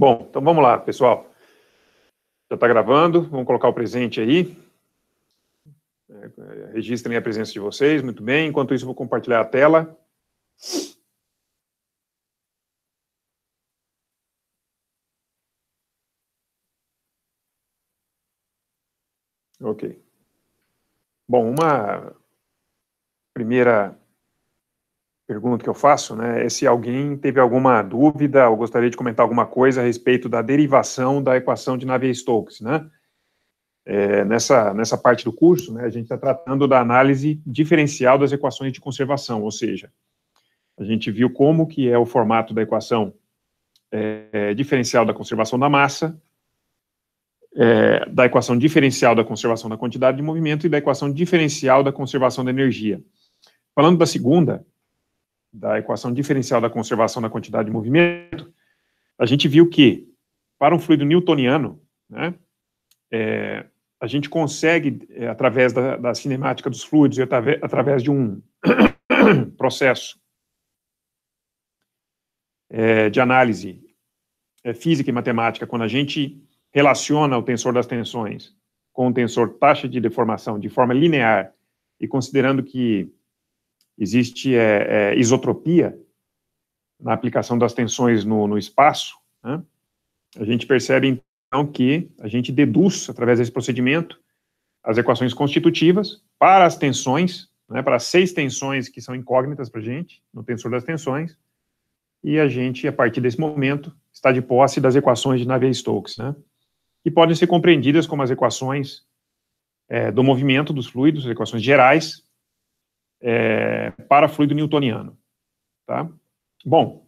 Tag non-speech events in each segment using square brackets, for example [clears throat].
Bom, então vamos lá, pessoal. Já está gravando, vamos colocar o presente aí. É, é, registrem a presença de vocês, muito bem. Enquanto isso, vou compartilhar a tela. Ok. Bom, uma primeira pergunta que eu faço, né, é se alguém teve alguma dúvida ou gostaria de comentar alguma coisa a respeito da derivação da equação de Navier-Stokes, né? É, nessa, nessa parte do curso, né, a gente está tratando da análise diferencial das equações de conservação, ou seja, a gente viu como que é o formato da equação é, é, diferencial da conservação da massa, é, da equação diferencial da conservação da quantidade de movimento e da equação diferencial da conservação da energia. Falando da segunda, da equação diferencial da conservação da quantidade de movimento, a gente viu que, para um fluido newtoniano, né, é, a gente consegue, é, através da, da, cinemática dos fluidos e através, através de um [coughs] processo é, de análise é, física e matemática, quando a gente relaciona o tensor das tensões com o tensor taxa de deformação de forma linear, e considerando que existe é, é, isotropia na aplicação das tensões no, no espaço, né? a gente percebe então que a gente deduz, através desse procedimento, as equações constitutivas para as tensões, né, para as seis tensões que são incógnitas para a gente, no tensor das tensões, e a gente, a partir desse momento, está de posse das equações de Navier-Stokes, né, que podem ser compreendidas como as equações é, do movimento dos fluidos, as equações gerais, é, para fluido newtoniano. Tá? Bom,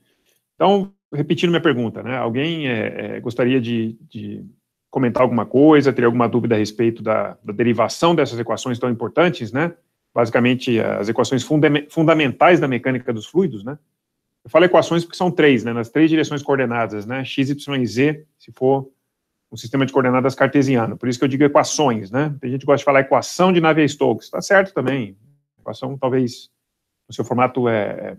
então, repetindo minha pergunta, né? Alguém é, é, gostaria de, de, comentar alguma coisa, teria alguma dúvida a respeito da, da, derivação dessas equações tão importantes, né? Basicamente, as equações funda fundamentais da mecânica dos fluidos, né? Eu falo equações porque são três, né? Nas três direções coordenadas, né? X, Y e Z, se for um sistema de coordenadas cartesiano. Por isso que eu digo equações, né? Tem gente que gosta de falar equação de Navier-Stokes. Tá certo também equação talvez no seu formato é,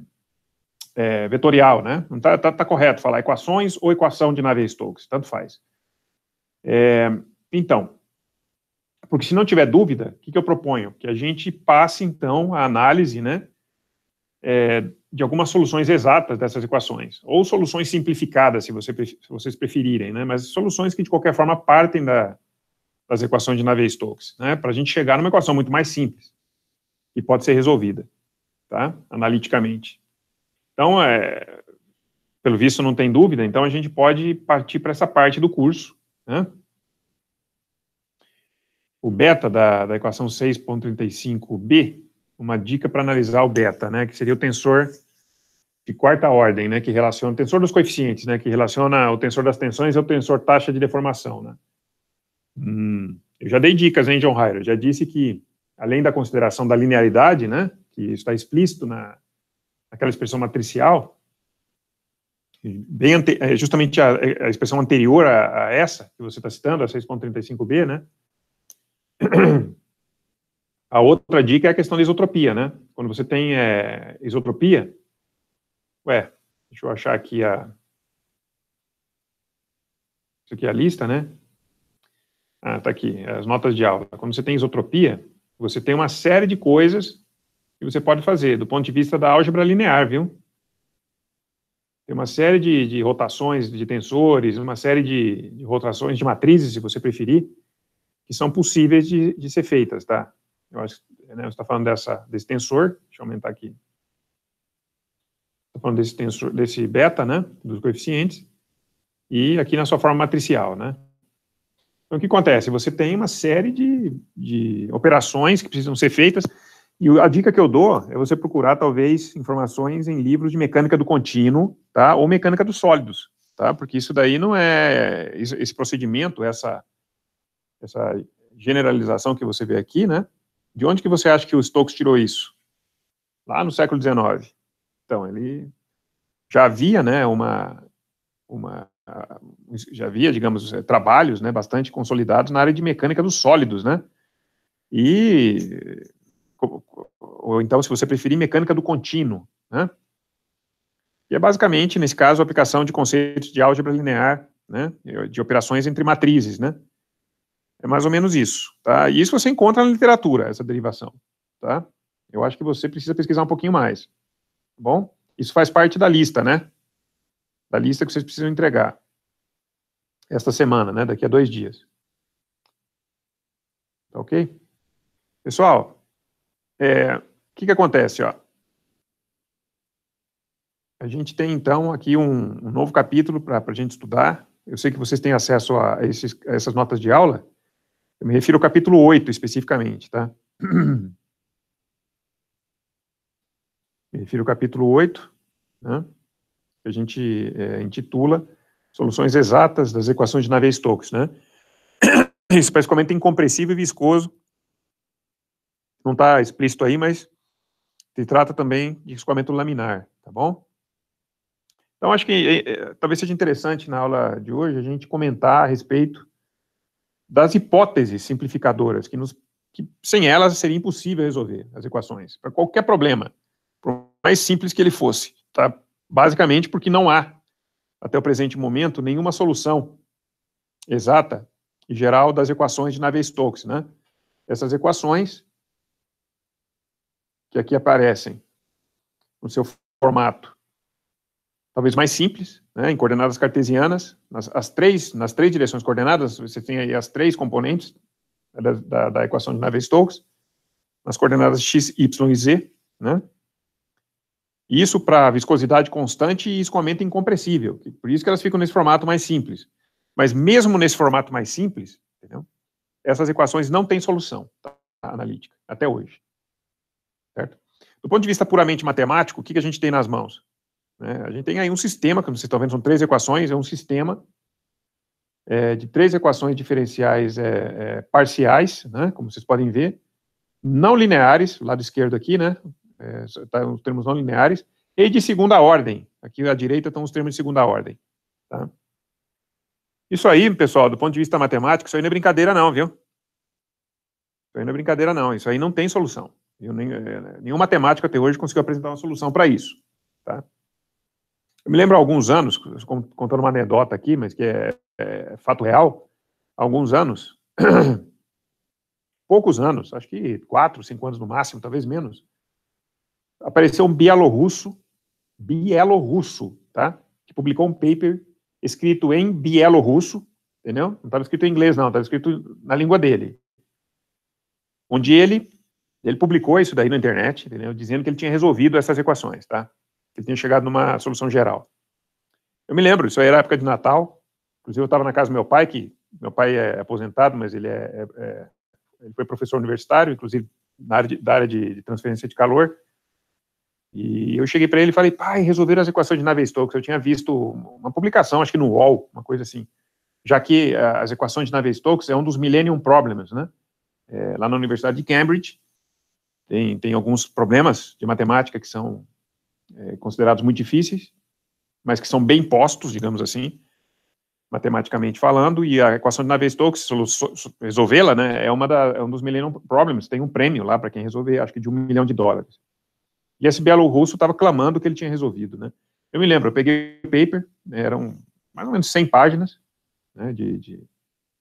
é, é vetorial, né? Não está tá, tá correto falar equações ou equação de Navier-Stokes, tanto faz. É, então, porque se não tiver dúvida, o que, que, eu proponho? Que a gente passe, então, a análise, né, é, de algumas soluções exatas dessas equações, ou soluções simplificadas, se, você, se vocês preferirem, né, mas soluções que, de qualquer forma, partem da, das equações de Navier-Stokes, né, para a gente chegar numa equação muito mais simples e pode ser resolvida, tá? Analiticamente. Então, é, pelo visto não tem dúvida, então a gente pode partir para essa parte do curso, né? O beta da, da equação 6.35b, uma dica para analisar o beta, né, que seria o tensor de quarta ordem, né, que relaciona o tensor dos coeficientes, né, que relaciona o tensor das tensões ao tensor taxa de deformação, né. Hum, eu já dei dicas, hein, John Ryder? Já disse que além da consideração da linearidade, né, que está explícito na, naquela expressão matricial, bem ante, é, justamente a, a, expressão anterior a, a essa que você está citando, a 6.35b, né, a outra dica é a questão da isotropia, né, quando você tem é, isotropia, ué, deixa eu achar aqui a, isso aqui é a lista, né, ah, tá aqui, as notas de aula. Quando você tem isotropia, você tem uma série de coisas que você pode fazer do ponto de vista da álgebra linear, viu? Tem uma série de, de rotações de tensores, uma série de, de, rotações de matrizes, se você preferir, que são possíveis de, de ser feitas, tá? Eu acho que né, você está falando dessa, desse tensor, deixa eu aumentar aqui. Estou tá falando desse tensor, desse beta, né? Dos coeficientes. E aqui na sua forma matricial, né? Então, o que acontece? Você tem uma série de, de operações que precisam ser feitas, e a dica que eu dou é você procurar, talvez, informações em livros de mecânica do contínuo, tá? Ou mecânica dos sólidos, tá? Porque isso daí não é... Esse procedimento, essa, essa generalização que você vê aqui, né? De onde que você acha que o Stokes tirou isso? Lá no século XIX. Então, ele já havia, né, uma, uma ah, já havia, digamos, eh, trabalhos né, bastante consolidados na área de mecânica dos sólidos, né? E ou então, se você preferir, mecânica do contínuo, né? E é basicamente, nesse caso, a aplicação de conceitos de álgebra linear, né, de operações entre matrizes, né? É mais ou menos isso, tá? E isso você encontra na literatura, essa derivação, tá? Eu acho que você precisa pesquisar um pouquinho mais, tá bom? Isso faz parte da lista, né? da lista que vocês precisam entregar esta semana, né? Daqui a dois dias. Tá ok? Pessoal, é, o é, que, que acontece? Ó? A gente tem, então, aqui um, um novo capítulo para a gente estudar. Eu sei que vocês têm acesso a, esses, a, essas notas de aula. Eu me refiro ao capítulo 8, especificamente, tá? [clears throat] Me refiro ao capítulo 8, né? que a gente é, intitula Soluções Exatas das Equações de Navier-Stokes, né? Isso [clears throat] basicamente é incompressível e viscoso, não está explícito aí, mas se trata também de escoamento laminar, tá bom? Então, acho que é, é, talvez seja interessante na aula de hoje a gente comentar a respeito das hipóteses simplificadoras, que, nos, que sem elas seria impossível resolver as equações, para qualquer problema, por mais simples que ele fosse, tá? Basicamente porque não há, até o presente momento, nenhuma solução exata e geral das equações de Navier-Stokes. Né? Essas equações que aqui aparecem no seu formato talvez mais simples, né, em coordenadas cartesianas, nas, as três, nas três direções coordenadas, você tem aí as três componentes né, da, da, da equação de Navier-Stokes, nas coordenadas x, y e z, né, isso para viscosidade constante e escoamento incompressível. Por isso que elas ficam nesse formato mais simples. Mas mesmo nesse formato mais simples, entendeu? essas equações não têm solução tá? analítica, até hoje. Certo? Do ponto de vista puramente matemático, o que, que a gente tem nas mãos? Né? A gente tem aí um sistema, como vocês estão vendo, são três equações, é um sistema é, de três equações diferenciais é, é, parciais, né? como vocês podem ver, não lineares, lado esquerdo aqui, né? é, tá, os termos não lineares, e de segunda ordem. Aqui à direita estão os termos de segunda ordem. Tá? Isso aí, pessoal, do ponto de vista matemático, isso aí não é brincadeira não, viu? Isso aí não é brincadeira não, isso aí não tem solução. Nem, é, né, nenhum matemático até hoje conseguiu apresentar uma solução para isso. Tá? Eu me lembro há alguns anos, contando uma anedota aqui, mas que é, é fato real, há alguns anos, [clears throat] poucos anos, acho que quatro, cinco anos no máximo, talvez menos, apareceu um bielorrusso, bielorrusso, tá? Que publicou um paper escrito em bielorrusso, entendeu? Não estava escrito em inglês, não, estava escrito na língua dele. Onde ele, ele publicou isso daí na internet, entendeu? Dizendo que ele tinha resolvido essas equações, tá? Que ele tinha chegado numa solução geral. Eu me lembro, isso era época de Natal, inclusive eu estava na casa do meu pai, que meu pai é aposentado, mas ele é, é, é ele foi professor universitário, inclusive na área de, da área de, de transferência de calor, e eu cheguei para ele e falei, pai, resolveram as equações de Navier-Stokes. Eu tinha visto uma publicação, acho que no UOL, uma coisa assim, já que eh, as equações de Navier-Stokes é um dos Millennium Problems, né? É, lá na Universidade de Cambridge, tem, tem alguns problemas de matemática que são é, considerados muito difíceis, mas que são bem postos, digamos assim, matematicamente falando, e a equação de Navier-Stokes, resolvê-la, né, é, uma da, é um dos Millennium Problems, tem um prêmio lá para quem resolver, acho que de um milhão de dólares. E esse bielorrusso estava clamando que ele tinha resolvido, né? Eu me lembro, eu peguei o paper, né, eram mais ou menos 100 páginas, né, de, de...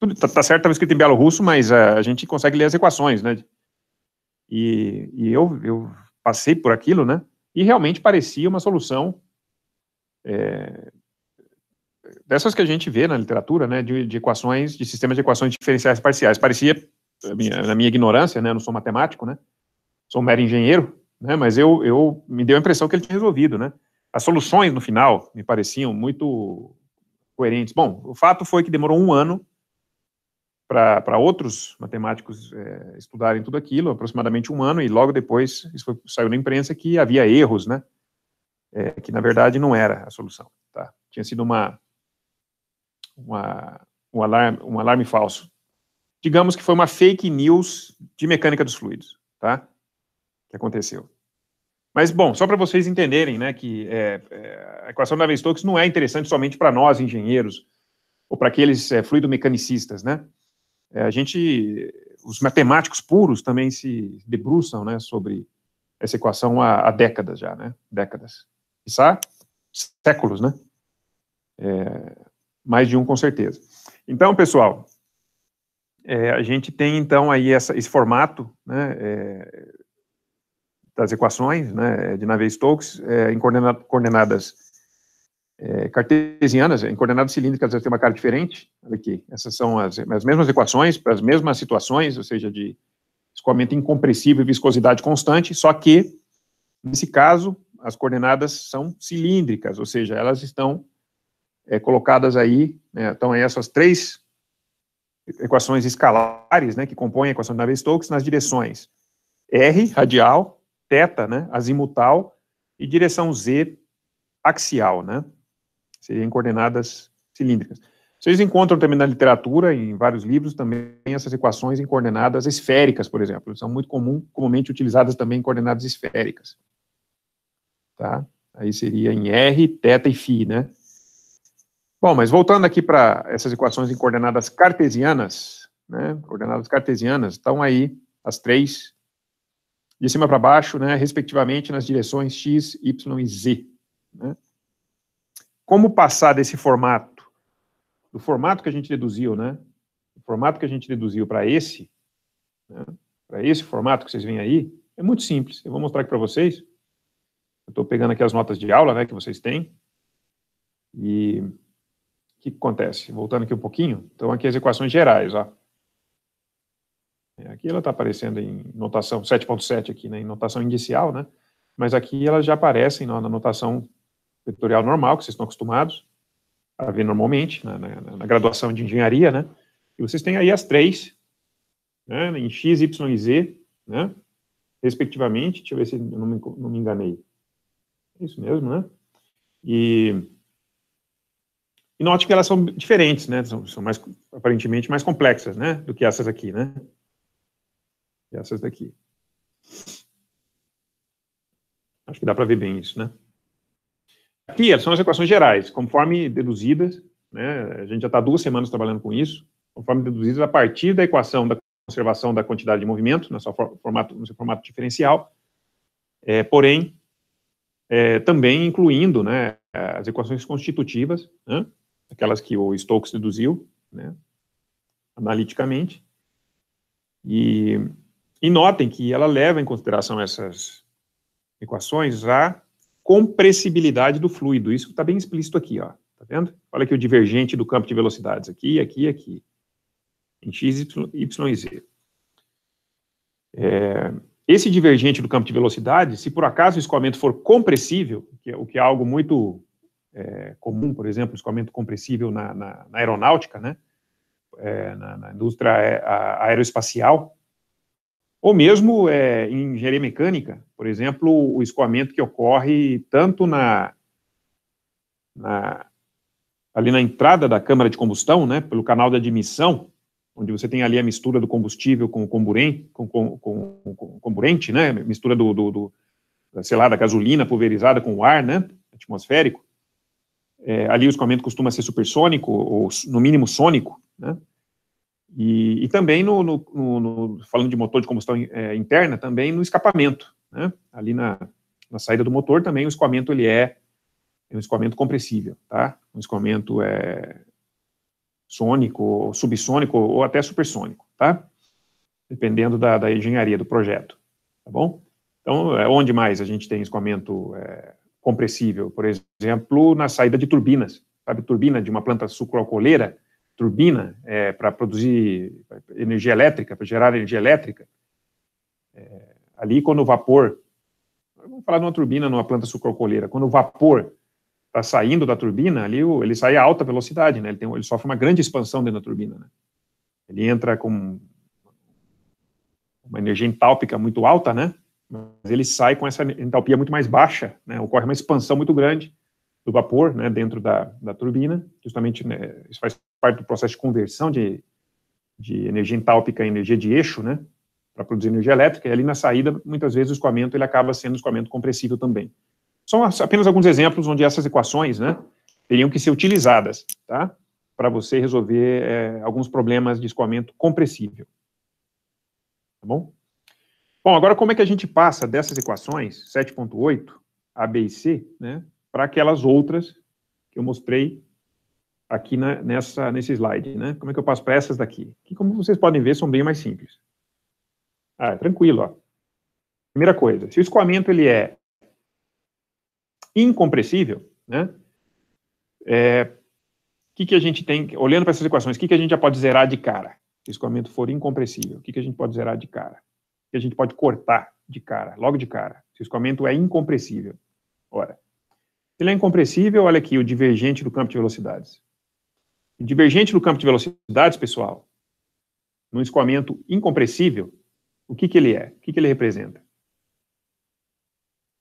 Tudo, tá, tá, certo, estava escrito em bielorrusso, mas a, eh, a, gente consegue ler as equações, né? E, e eu, eu passei por aquilo, né? E realmente parecia uma solução é, dessas que a gente vê na literatura, né, de, de, equações, de sistemas de equações diferenciais parciais. Parecia, na minha ignorância, né, eu não sou matemático, né, sou um mero engenheiro, né? Mas eu, eu me deu a impressão que ele tinha resolvido, né? As soluções no final me pareciam muito coerentes. Bom, o fato foi que demorou um ano para outros matemáticos é, estudarem tudo aquilo, aproximadamente um ano, e logo depois isso foi, saiu na imprensa que havia erros, né? É, que na verdade não era a solução. Tá? Tinha sido uma, uma um, alarme, um alarme falso. Digamos que foi uma fake news de mecânica dos fluidos, tá? que aconteceu. Mas, bom, só para vocês entenderem né, que é, é, a equação da Navier-Stokes não é interessante somente para nós, engenheiros, ou para aqueles é, fluidomecanicistas, né? É, a gente, os matemáticos puros também se debruçam né, sobre essa equação há, há décadas já, né? Décadas. há séculos, né? É, mais de um, com certeza. Então, pessoal, é, a gente tem, então, aí essa, esse formato, né? É, das equações né, de Navier-Stokes é, em coordena coordenadas é, cartesianas, em coordenadas cilíndricas, elas têm uma cara diferente. Olha aqui, essas são as, as mesmas equações para as mesmas situações, ou seja, de escoamento incompressível e viscosidade constante, só que, nesse caso, as coordenadas são cilíndricas, ou seja, elas estão é, colocadas aí, né, então essas três equações escalares, né, que compõem a equação de Navier-Stokes, nas direções R, radial, teta, né, azimutal, e direção Z axial, né? Seriam coordenadas cilíndricas. Vocês encontram também na literatura, em vários livros, também essas equações em coordenadas esféricas, por exemplo. São muito comum, comumente utilizadas também em coordenadas esféricas. Tá? Aí seria em R, θ e φ, né? Bom, mas voltando aqui para essas equações em coordenadas cartesianas, né? Coordenadas cartesianas, estão aí as três de cima para baixo, né, respectivamente, nas direções x, y e z. Né? Como passar desse formato, do formato que a gente deduziu, né, o formato que a gente deduziu para esse, né, para esse formato que vocês veem aí, é muito simples. Eu vou mostrar aqui para vocês. Eu estou pegando aqui as notas de aula né, que vocês têm. E o que, que acontece? Voltando aqui um pouquinho, então aqui as equações gerais, ó. É, aqui ela está aparecendo em notação 7.7 aqui, né, em notação indicial, né? Mas aqui elas já aparecem na notação vetorial normal, que vocês estão acostumados a ver normalmente, né, na, na, na graduação de engenharia, né? E vocês têm aí as três, né, em X, Y e Z, né? Respectivamente, deixa eu ver se eu não me, não me enganei. É isso mesmo, né? E, e note que elas são diferentes, né? São, são mais, aparentemente mais complexas, né? Do que essas aqui, né? essas daqui. Acho que dá para ver bem isso, né? Aqui é, são as equações gerais, conforme deduzidas, né, a gente já está duas semanas trabalhando com isso, conforme deduzidas a partir da equação da conservação da quantidade de movimento, no seu formato, no seu formato diferencial, é, porém, é, também incluindo né, as equações constitutivas, né, aquelas que o Stokes deduziu, né, analiticamente, e e notem que ela leva em consideração essas equações a compressibilidade do fluido. Isso está bem explícito aqui, ó. Tá vendo? Olha aqui o divergente do campo de velocidades aqui, aqui, aqui. Em x, y, y e z. É, esse divergente do campo de velocidade, se por acaso o escoamento for compressível, que é, o que é algo muito é, comum, por exemplo, escoamento compressível na, na, na aeronáutica, né? É, na, na, indústria aeroespacial, ou mesmo é, em engenharia mecânica, por exemplo, o escoamento que ocorre tanto na, na ali na entrada da câmara de combustão, né, pelo canal de admissão, onde você tem ali a mistura do combustível com o comburente, com, com, com, com né, mistura do, do, do, sei lá, da gasolina pulverizada com o ar, né, atmosférico, é, ali o escoamento costuma ser supersônico, ou no mínimo sônico, né, e, e também, no, no, no, falando de motor de combustão é, interna, também no escapamento. Né? Ali na, na saída do motor também o escoamento ele é, é um escoamento compressível, tá? Um escoamento é, sônico, subsônico ou até supersônico, tá? Dependendo da, da, engenharia do projeto, tá bom? Então, é, onde mais a gente tem escoamento é, compressível? Por exemplo, na saída de turbinas, sabe? Turbina de uma planta sucroalcooleira, turbina é, para produzir energia elétrica, para gerar energia elétrica, é, ali quando o vapor, vamos falar de uma turbina numa planta sucrocoleira, quando o vapor está saindo da turbina, ali ele sai a alta velocidade, né? ele, tem, ele sofre uma grande expansão dentro da turbina. Né? Ele entra com uma energia entálpica muito alta, né? mas ele sai com essa entalpia muito mais baixa, né? ocorre uma expansão muito grande do vapor né, dentro da, da turbina, justamente né, isso faz parte do processo de conversão de, de energia entálpica em energia de eixo, né, para produzir energia elétrica, e ali na saída, muitas vezes, o escoamento ele acaba sendo escoamento compressível também. São apenas alguns exemplos onde essas equações né, teriam que ser utilizadas tá, para você resolver é, alguns problemas de escoamento compressível. Tá bom? Bom, agora como é que a gente passa dessas equações, 7.8, A, B e C, né, para aquelas outras que eu mostrei aqui na, nessa, nesse slide, né? Como é que eu passo para essas daqui? Que, como vocês podem ver, são bem mais simples. Ah, é tranquilo, ó. Primeira coisa, se o escoamento ele é incompressível, né? o é, que, que a gente tem, olhando para essas equações, o que, que a gente já pode zerar de cara? Se o escoamento for incompressível, o que, que a gente pode zerar de cara? O que a gente pode cortar de cara, logo de cara? Se o escoamento é incompressível. Ora, se ele é incompressível, olha aqui o divergente do campo de velocidades divergente no campo de velocidades, pessoal, num escoamento incompressível, o que, que ele é? O que, que ele representa?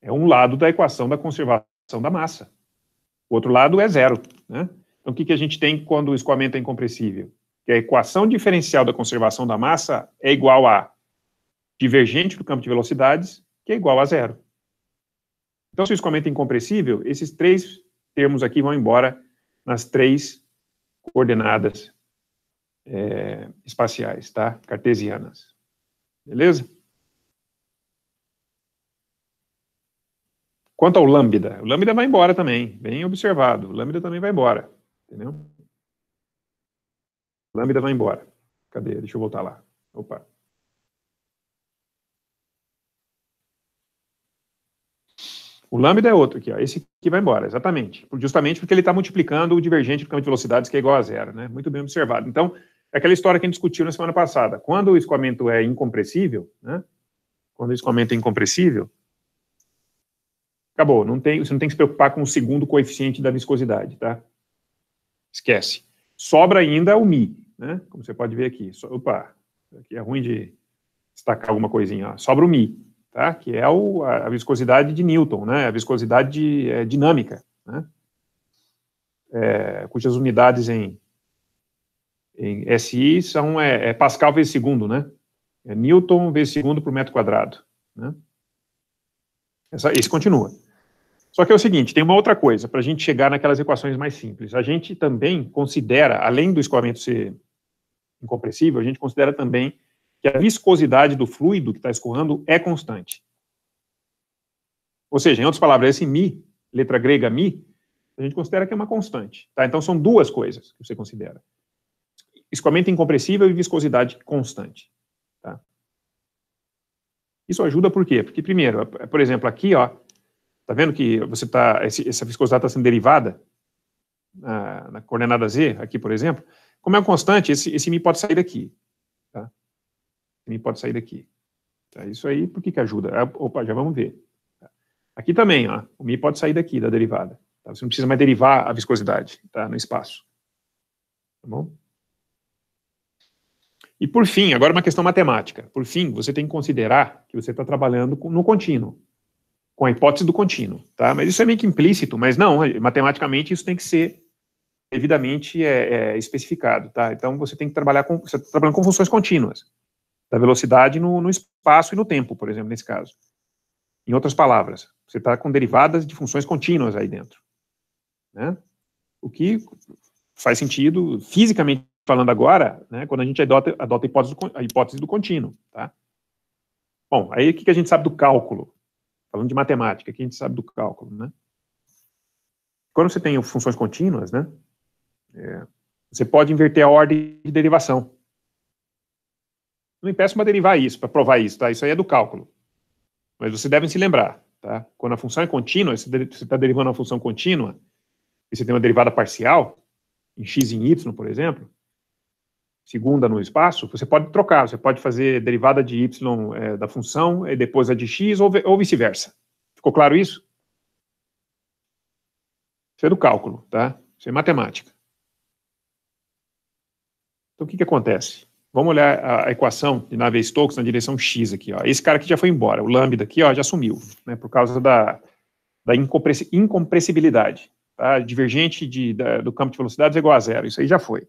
É um lado da equação da conservação da massa. O outro lado é zero. Né? Então, o que, que a gente tem quando o escoamento é incompressível? Que a equação diferencial da conservação da massa é igual a divergente do campo de velocidades, que é igual a zero. Então, se o escoamento é incompressível, esses três termos aqui vão embora nas três coordenadas é, espaciais, tá? Cartesianas. Beleza? Quanto ao lambda, o lambda vai embora também, bem observado. O lambda também vai embora, entendeu? O lambda vai embora. Cadê? Deixa eu voltar lá. Opa. O lambda é outro aqui, ó. esse aqui vai embora, exatamente. Justamente porque ele está multiplicando o divergente do campo de velocidades, que é igual a zero. Né? Muito bem observado. Então, é aquela história que a gente discutiu na semana passada. Quando o escoamento é incompressível, né? quando o escoamento é incompressível, acabou. Não tem, você não tem que se preocupar com o segundo coeficiente da viscosidade. Tá? Esquece. Sobra ainda o mi, né? como você pode ver aqui. opa, aqui é ruim de destacar alguma coisinha. Ó. Sobra o mi tá? que é o, a viscosidade de Newton, né? a viscosidade de, é, dinâmica, né? É, cujas unidades em, em SI são é, é, Pascal vezes segundo, né? É Newton vezes segundo por metro quadrado. Né? Essa, esse continua. Só que é o seguinte, tem uma outra coisa, para a gente chegar naquelas equações mais simples. A gente também considera, além do escoamento ser incompressível, a gente considera também que a viscosidade do fluido que está escorrendo é constante. Ou seja, em outras palavras, esse mi, letra grega mi, a gente considera que é uma constante. Tá? Então são duas coisas que você considera. Escoamento incompressível e viscosidade constante. Tá? Isso ajuda por quê? Porque, primeiro, por exemplo, aqui, ó, tá vendo que você tá, esse, essa viscosidade está sendo derivada na, na, coordenada z, aqui, por exemplo. Como é constante, esse, esse mi pode sair daqui nem pode sair daqui. Tá, isso aí, por que, que ajuda? Ah, opa, já vamos ver. Tá. Aqui também, ó, o mi pode sair daqui da derivada. Tá? Você não precisa mais derivar a viscosidade tá? no espaço. Tá bom? E por fim, agora uma questão matemática. Por fim, você tem que considerar que você está trabalhando no contínuo, com a hipótese do contínuo. Tá? Mas isso é meio que implícito, mas não, matematicamente isso tem que ser devidamente é, é, especificado. Tá? Então você tem que trabalhar com, você tá trabalhando com funções contínuas da velocidade no, no espaço e no tempo, por exemplo, nesse caso. Em outras palavras, você está com derivadas de funções contínuas aí dentro. Né? O que faz sentido, fisicamente falando agora, né, quando a gente adota, adota a, hipótese do, a hipótese do contínuo. Tá? Bom, aí o que, a gente sabe do cálculo? Falando de matemática, o que a gente sabe do cálculo? Né? Quando você tem funções contínuas, né, é, você pode inverter a ordem de derivação não impeço uma derivar isso, para provar isso, tá? Isso aí é do cálculo. Mas vocês devem se lembrar, tá? Quando a função é contínua, se você está derivando uma função contínua, e você tem uma derivada parcial, em x e em y, por exemplo, segunda no espaço, você pode trocar, você pode fazer derivada de y é, da função e depois a de x ou, ou vice-versa. Ficou claro isso? Isso é do cálculo, tá? Isso é matemática. Então, o que, que acontece? Vamos olhar a equação de Navier-Stokes na direção x aqui. Ó. Esse cara aqui já foi embora, o lambda aqui ó, já sumiu, né, por causa da, da incompressibilidade. Tá? Divergente de, da, do campo de velocidades é igual a zero, isso aí já foi.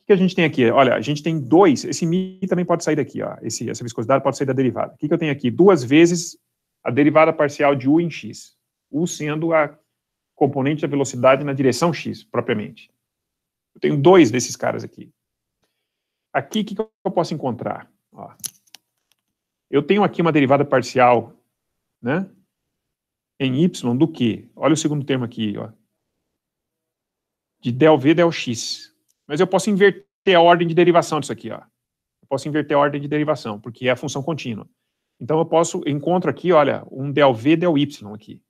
O que a gente tem aqui? Olha, a gente tem dois, esse mi também pode sair daqui, ó, esse, essa viscosidade pode sair da derivada. O que, que eu tenho aqui? Duas vezes a derivada parcial de u em x, u sendo a componente da velocidade na direção x, propriamente. Eu tenho dois desses caras aqui aqui o que, eu posso encontrar? Ó, eu tenho aqui uma derivada parcial né, em y do que? Olha o segundo termo aqui, ó, de del v del x. Mas eu posso inverter a ordem de derivação disso aqui. Ó. Eu posso inverter a ordem de derivação, porque é a função contínua. Então eu posso, eu encontro aqui, olha, um del v del y aqui.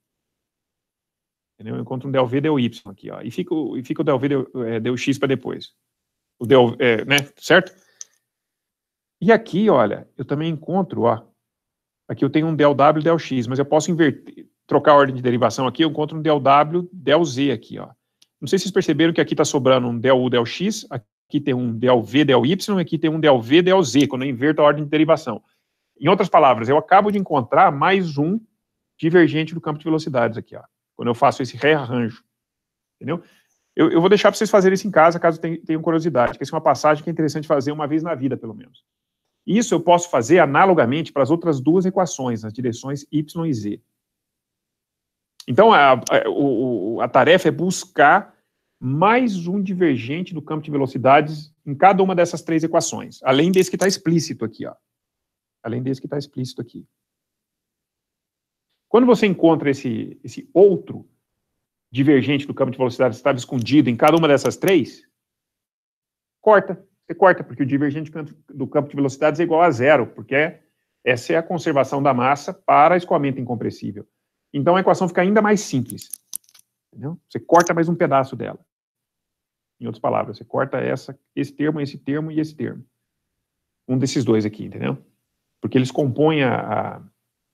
Entendeu? Eu encontro um del v del y aqui, ó, e fica, e fica o del v del, eh, del x para depois o Del, é, né, certo? E aqui, olha, eu também encontro, ó, aqui eu tenho um del W, del X, mas eu posso inverter, trocar a ordem de derivação aqui, eu encontro um del W, del Z aqui, ó. Não sei se vocês perceberam que aqui está sobrando um del U, del X, aqui tem um del V, del Y, aqui tem um del V, del Z, quando eu inverto a ordem de derivação. Em outras palavras, eu acabo de encontrar mais um divergente do campo de velocidades aqui, ó, quando eu faço esse rearranjo, entendeu? Eu, eu vou deixar para vocês fazerem isso em casa, caso tenham curiosidade, que essa é uma passagem que é interessante fazer uma vez na vida, pelo menos. Isso eu posso fazer analogamente para as outras duas equações, nas direções y e z. Então, a, a, o, a tarefa é buscar mais um divergente do campo de velocidades em cada uma dessas três equações, além desse que está explícito aqui. Ó. Além desse que está explícito aqui. Quando você encontra esse, esse outro, divergente do campo de velocidade estava escondido em cada uma dessas três, corta. Você corta, porque o divergente do campo de velocidades é igual a zero, porque é, essa é a conservação da massa para escoamento incompressível. Então a equação fica ainda mais simples. Entendeu? Você corta mais um pedaço dela. Em outras palavras, você corta essa, esse termo, esse termo e esse termo. Um desses dois aqui, entendeu? Porque eles compõem a, a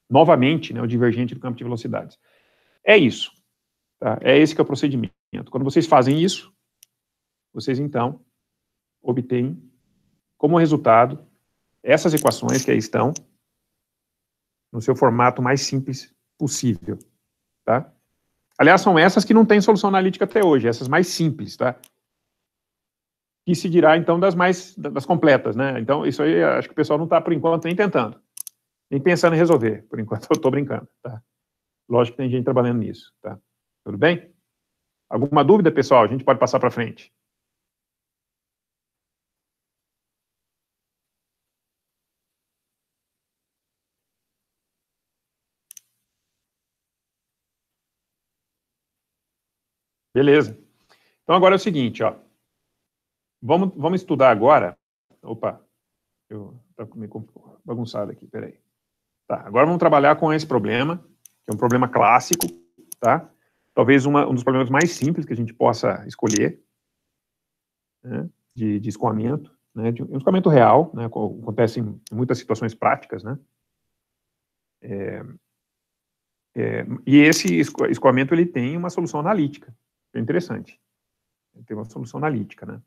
novamente né, o divergente do campo de velocidades. É isso. Tá? É esse que é o procedimento. Quando vocês fazem isso, vocês então obtêm como resultado essas equações que aí estão no seu formato mais simples possível, tá? Aliás, são essas que não têm solução analítica até hoje, essas mais simples, tá? E se dirá então das mais das completas, né? Então isso aí acho que o pessoal não está por enquanto nem tentando, nem pensando em resolver. Por enquanto [laughs] eu estou brincando, tá? Lógico que tem gente trabalhando nisso, tá? Tudo bem? Alguma dúvida, pessoal? A gente pode passar para frente. Beleza. Então agora é o seguinte, ó. Vamos, vamos estudar agora. Opa, eu tá bagunçado aqui, peraí. Tá, agora vamos trabalhar com esse problema, que é um problema clássico, tá? talvez uma, um dos problemas mais simples que a gente possa escolher né, de, de, escoamento, né, de um escoamento real, né, acontece em muitas situações práticas, né, é, é, e esse escoamento ele tem uma solução analítica, é interessante, ele tem uma solução analítica, né.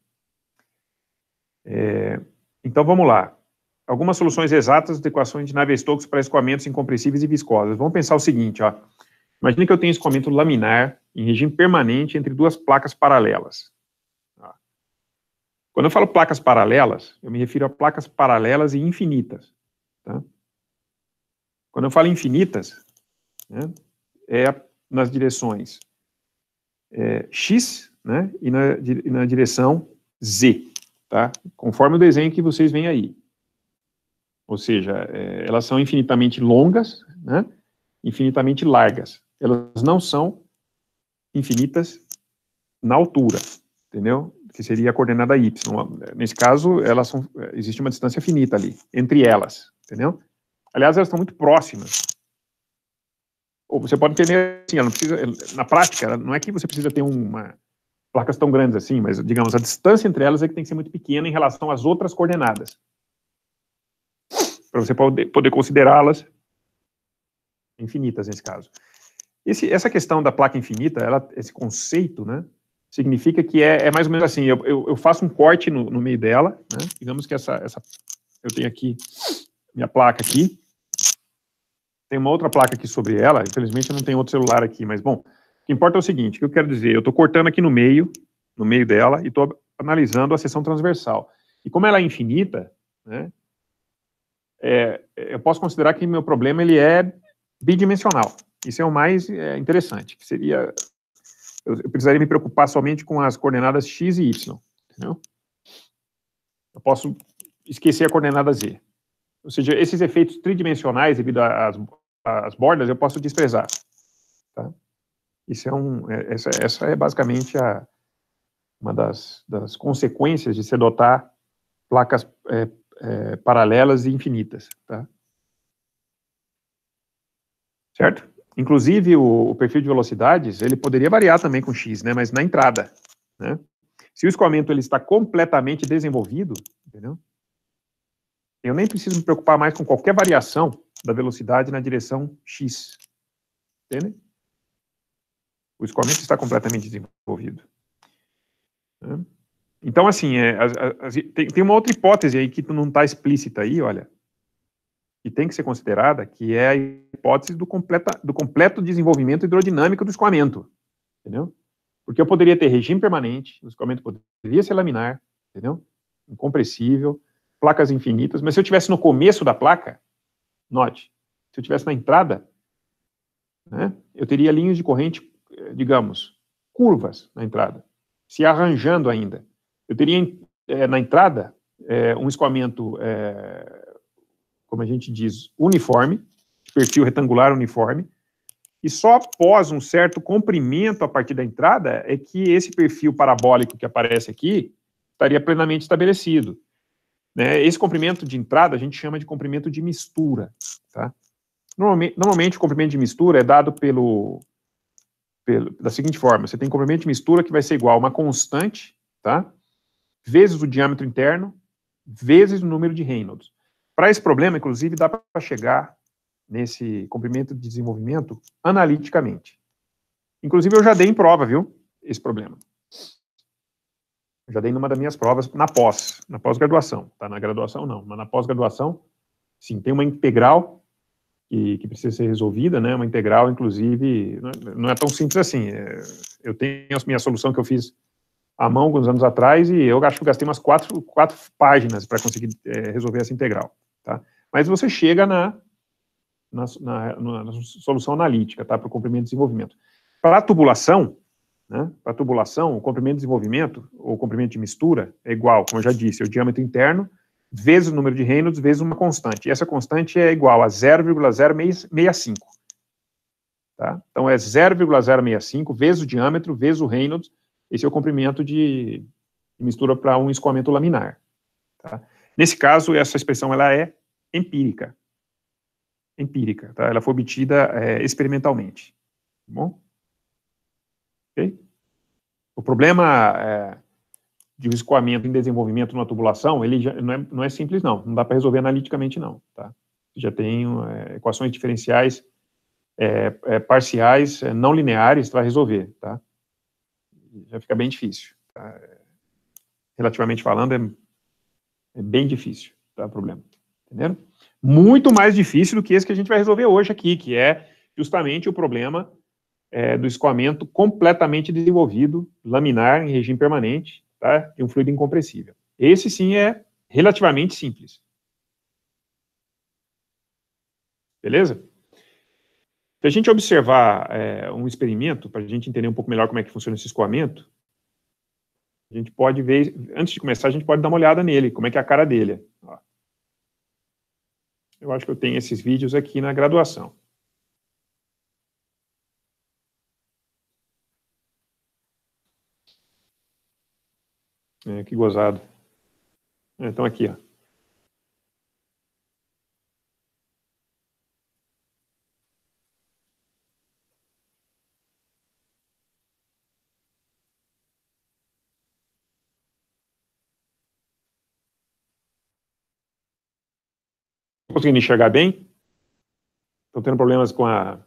É, então vamos lá, algumas soluções exatas de equações de Navier-Stokes para escoamentos incompressíveis e viscosos. Vamos pensar o seguinte, ó, Imagina que eu tenho escoamento laminar em regime permanente entre duas placas paralelas. Tá. Quando eu falo placas paralelas, eu me refiro a placas paralelas e infinitas. Tá? Quando eu falo infinitas, né, é nas direções é, X né, e, na, e na direção Z, tá? conforme o desenho que vocês veem aí. Ou seja, é, elas são infinitamente longas, né, infinitamente largas elas não são infinitas na altura, entendeu? Que seria a coordenada y. Nesse caso, elas são, existe uma distância finita ali, entre elas, entendeu? Aliás, elas estão muito próximas. Ou você pode entender assim, ela não precisa, na prática, não é que você precisa ter uma placas tão grandes assim, mas, digamos, a distância entre elas é que tem que ser muito pequena em relação às outras coordenadas. Para você poder, poder considerá-las infinitas, nesse caso. Esse, essa questão da placa infinita, ela, esse conceito, né, significa que é, é mais ou menos assim, eu, eu, eu faço um corte no, no meio dela, né, digamos que essa, essa, eu tenho aqui minha placa aqui, tem uma outra placa aqui sobre ela, infelizmente eu não tenho outro celular aqui, mas bom, o que importa é o seguinte, o que eu quero dizer, eu estou cortando aqui no meio, no meio dela, e estou analisando a seção transversal. E como ela é infinita, né, é, é eu posso considerar que meu problema ele é bidimensional. Isso é o mais é, interessante, que seria... Eu, eu, precisaria me preocupar somente com as coordenadas x e y, entendeu? Eu posso esquecer a coordenada z. Ou seja, esses efeitos tridimensionais devido às, às bordas, eu posso desprezar. Tá? Isso é um, é, essa, essa é basicamente a, uma das, das consequências de se adotar placas é, é, paralelas e infinitas. Tá? Certo? Inclusive, o, o, perfil de velocidades, ele poderia variar também com X, né? Mas na entrada, né? Se o escoamento ele está completamente desenvolvido, entendeu? Eu nem preciso me preocupar mais com qualquer variação da velocidade na direção X. Entende? O escoamento está completamente desenvolvido. Né? Então, assim, é, tem, tem uma outra hipótese aí que não está explícita aí, olha. E tem que ser considerada, que é a hipótese do, completa, do completo desenvolvimento hidrodinâmico do escoamento, entendeu? Porque eu poderia ter regime permanente, o escoamento poderia ser laminar, entendeu? Incompressível, placas infinitas, mas se eu tivesse no começo da placa, note, se eu tivesse na entrada, né, eu teria linhas de corrente, eh, digamos, curvas na entrada, se arranjando ainda. Eu teria é, na entrada é, um escoamento é, como a gente diz, uniforme, perfil retangular uniforme, e só após um certo comprimento a partir da entrada é que esse perfil parabólico que aparece aqui estaria plenamente estabelecido. Né? Esse comprimento de entrada a gente chama de comprimento de mistura. Tá? Normalmente, normalmente o comprimento de mistura é dado pelo, pelo, da seguinte forma: você tem comprimento de mistura que vai ser igual a uma constante, tá? vezes o diâmetro interno, vezes o número de Reynolds. Para esse problema, inclusive, dá para chegar nesse comprimento de desenvolvimento analiticamente. Inclusive, eu já dei em prova, viu, esse problema. já dei numa das minhas provas na pós, na pós-graduação. Tá na graduação, não, mas na pós-graduação, sim, tem uma integral que, que, precisa ser resolvida, né, uma integral, inclusive, não é, é tão simples assim. É, eu tenho a minha solução que eu fiz à mão alguns anos atrás e eu acho que gastei umas quatro, quatro páginas para conseguir é, resolver essa integral. Tá? Mas você chega na, na, na, na solução analítica tá? para o comprimento e desenvolvimento. Para a tubulação, né? para a tubulação, o comprimento e desenvolvimento, ou comprimento de mistura, é igual, como eu já disse, é o diâmetro interno vezes o número de Reynolds, vezes uma constante. E essa constante é igual a 0,065. Tá? Então, é 0,065 vezes o diâmetro, vezes o Reynolds, esse é o comprimento de, de mistura para um escoamento laminar. Tá? Nesse caso, essa expressão ela é empírica. Empírica, tá? Ela foi obtida é, experimentalmente. Tá bom? Okay? O problema é, de um escoamento em desenvolvimento numa tubulação, ele já, não, é, não é simples, não. Não dá para resolver analiticamente, não. Tá? Já tem é, equações diferenciais é, é parciais é, não lineares para resolver. Tá? Já fica bem difícil. Tá? Relativamente falando, é é bem difícil, tá? O problema. Entenderam? Muito mais difícil do que esse que a gente vai resolver hoje aqui, que é justamente o problema é, do escoamento completamente desenvolvido, laminar, em regime permanente, tá? de um fluido incompressível. Esse, sim, é relativamente simples. Beleza? Se a gente observar é, um experimento, para a gente entender um pouco melhor como é que funciona esse escoamento, a gente pode ver, antes de começar, a gente pode dar uma olhada nele, como é que é a cara dele. Ó. Eu acho que eu tenho esses vídeos aqui na graduação. É, que gozado. É, então, aqui, ó. conseguindo enxergar bem? Estão tendo problemas com a,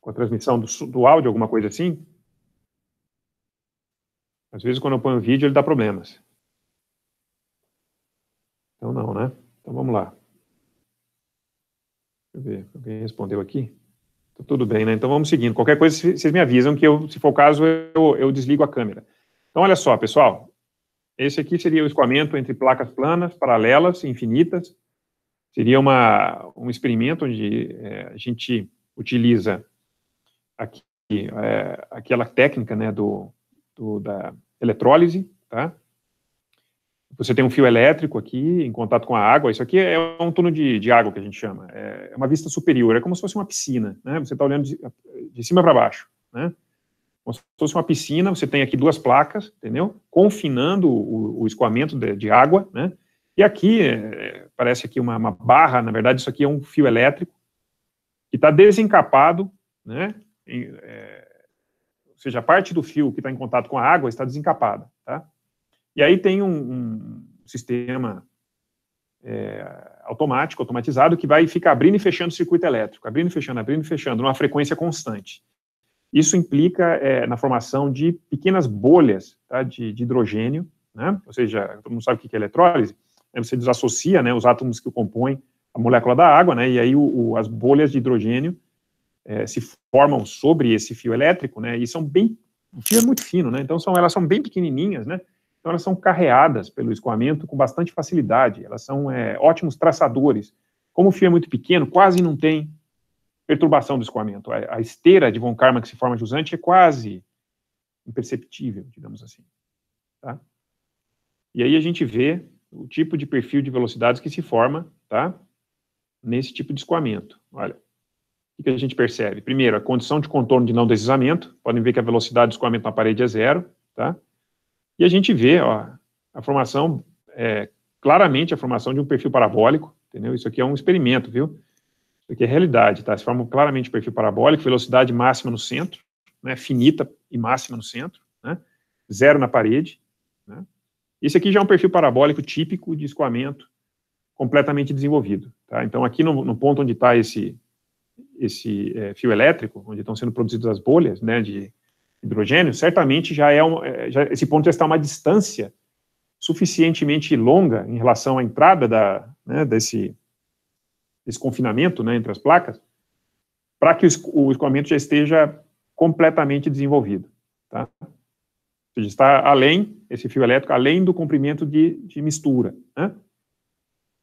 com a transmissão do, do áudio, alguma coisa assim? Às vezes, quando eu ponho vídeo, ele dá problemas. Então, não, né? Então, vamos lá. Deixa eu ver, alguém respondeu aqui? Tá tudo bem, né? Então, vamos seguindo. Qualquer coisa, vocês me avisam que, eu, se for o caso, eu, eu desligo a câmera. Então, olha só, pessoal. Esse aqui seria o escoamento entre placas planas, paralelas, infinitas, Seria uma, um experimento onde é, a gente utiliza aqui, é, aquela técnica né, do, do, da eletrólise, tá? Você tem um fio elétrico aqui em contato com a água. Isso aqui é um túnel de, de água que a gente chama. É, é uma vista superior. É como se fosse uma piscina. Né? Você está olhando de, de cima para baixo. Né? Como se fosse uma piscina. Você tem aqui duas placas, entendeu? Confinando o, o escoamento de, de água, né? E aqui, é, parece aqui uma, uma barra, na verdade, isso aqui é um fio elétrico que está desencapado, né? é, ou seja, a parte do fio que está em contato com a água está desencapada, tá? E aí tem um, um sistema é, automático, automatizado, que vai ficar abrindo e fechando o circuito elétrico, abrindo e fechando, abrindo e fechando, numa frequência constante. Isso implica é, na formação de pequenas bolhas tá, de, de, hidrogênio, né? ou seja, todo mundo sabe o que é eletrólise, né, você desassocia né, os átomos que compõem a molécula da água, né, e aí o, o, as bolhas de hidrogênio é, se formam sobre esse fio elétrico, né, e são bem, o fio é muito fino, né, então são, elas são bem pequenininhas, né, então elas são carreadas pelo escoamento com bastante facilidade, elas são é, ótimos traçadores. Como o fio é muito pequeno, quase não tem perturbação do escoamento. A, a esteira de von Karman que se forma jusante é quase imperceptível, digamos assim. Tá? E aí a gente vê o tipo de perfil de velocidades que se forma, tá? Nesse tipo de escoamento. Olha, o que a gente percebe? Primeiro, a condição de contorno de não deslizamento. Podem ver que a velocidade de escoamento na parede é zero, tá? E a gente vê, ó, a formação, é, claramente a formação de um perfil parabólico, entendeu? Isso aqui é um experimento, viu? Isso aqui é realidade, tá? Se forma claramente um perfil parabólico, velocidade máxima no centro, né? Finita e máxima no centro, né? Zero na parede, né? Esse aqui já é um perfil parabólico típico de escoamento completamente desenvolvido. Tá? Então, aqui no, no ponto onde está esse, esse é, fio elétrico, onde estão sendo produzidas as bolhas né, de hidrogênio, certamente já é um, eh, já, esse ponto já está a uma distância suficientemente longa em relação à entrada da, né, desse, desse confinamento né, entre as placas, para que o, o escoamento já esteja completamente desenvolvido. Tá? Ou seja, está além, esse fio elétrico, além do comprimento de, de mistura. Né?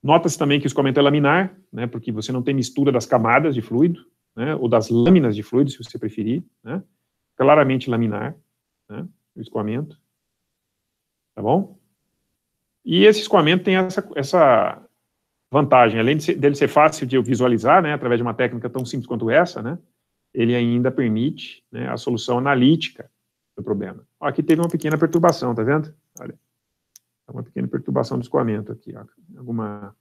Nota-se também que o escoamento é laminar, né, porque você não tem mistura das camadas de fluido, né, ou das lâminas de fluido, se você preferir. Né, claramente laminar, né, o escoamento. Tá bom? E esse escoamento tem essa, essa vantagem, além de ser, dele ser fácil de visualizar, né, através de uma técnica tão simples quanto essa, né, ele ainda permite né, a solução analítica do problema. Ó, aqui teve uma pequena perturbação, tá vendo? Olha, tá uma pequena perturbação do escoamento aqui. Ó. Alguma...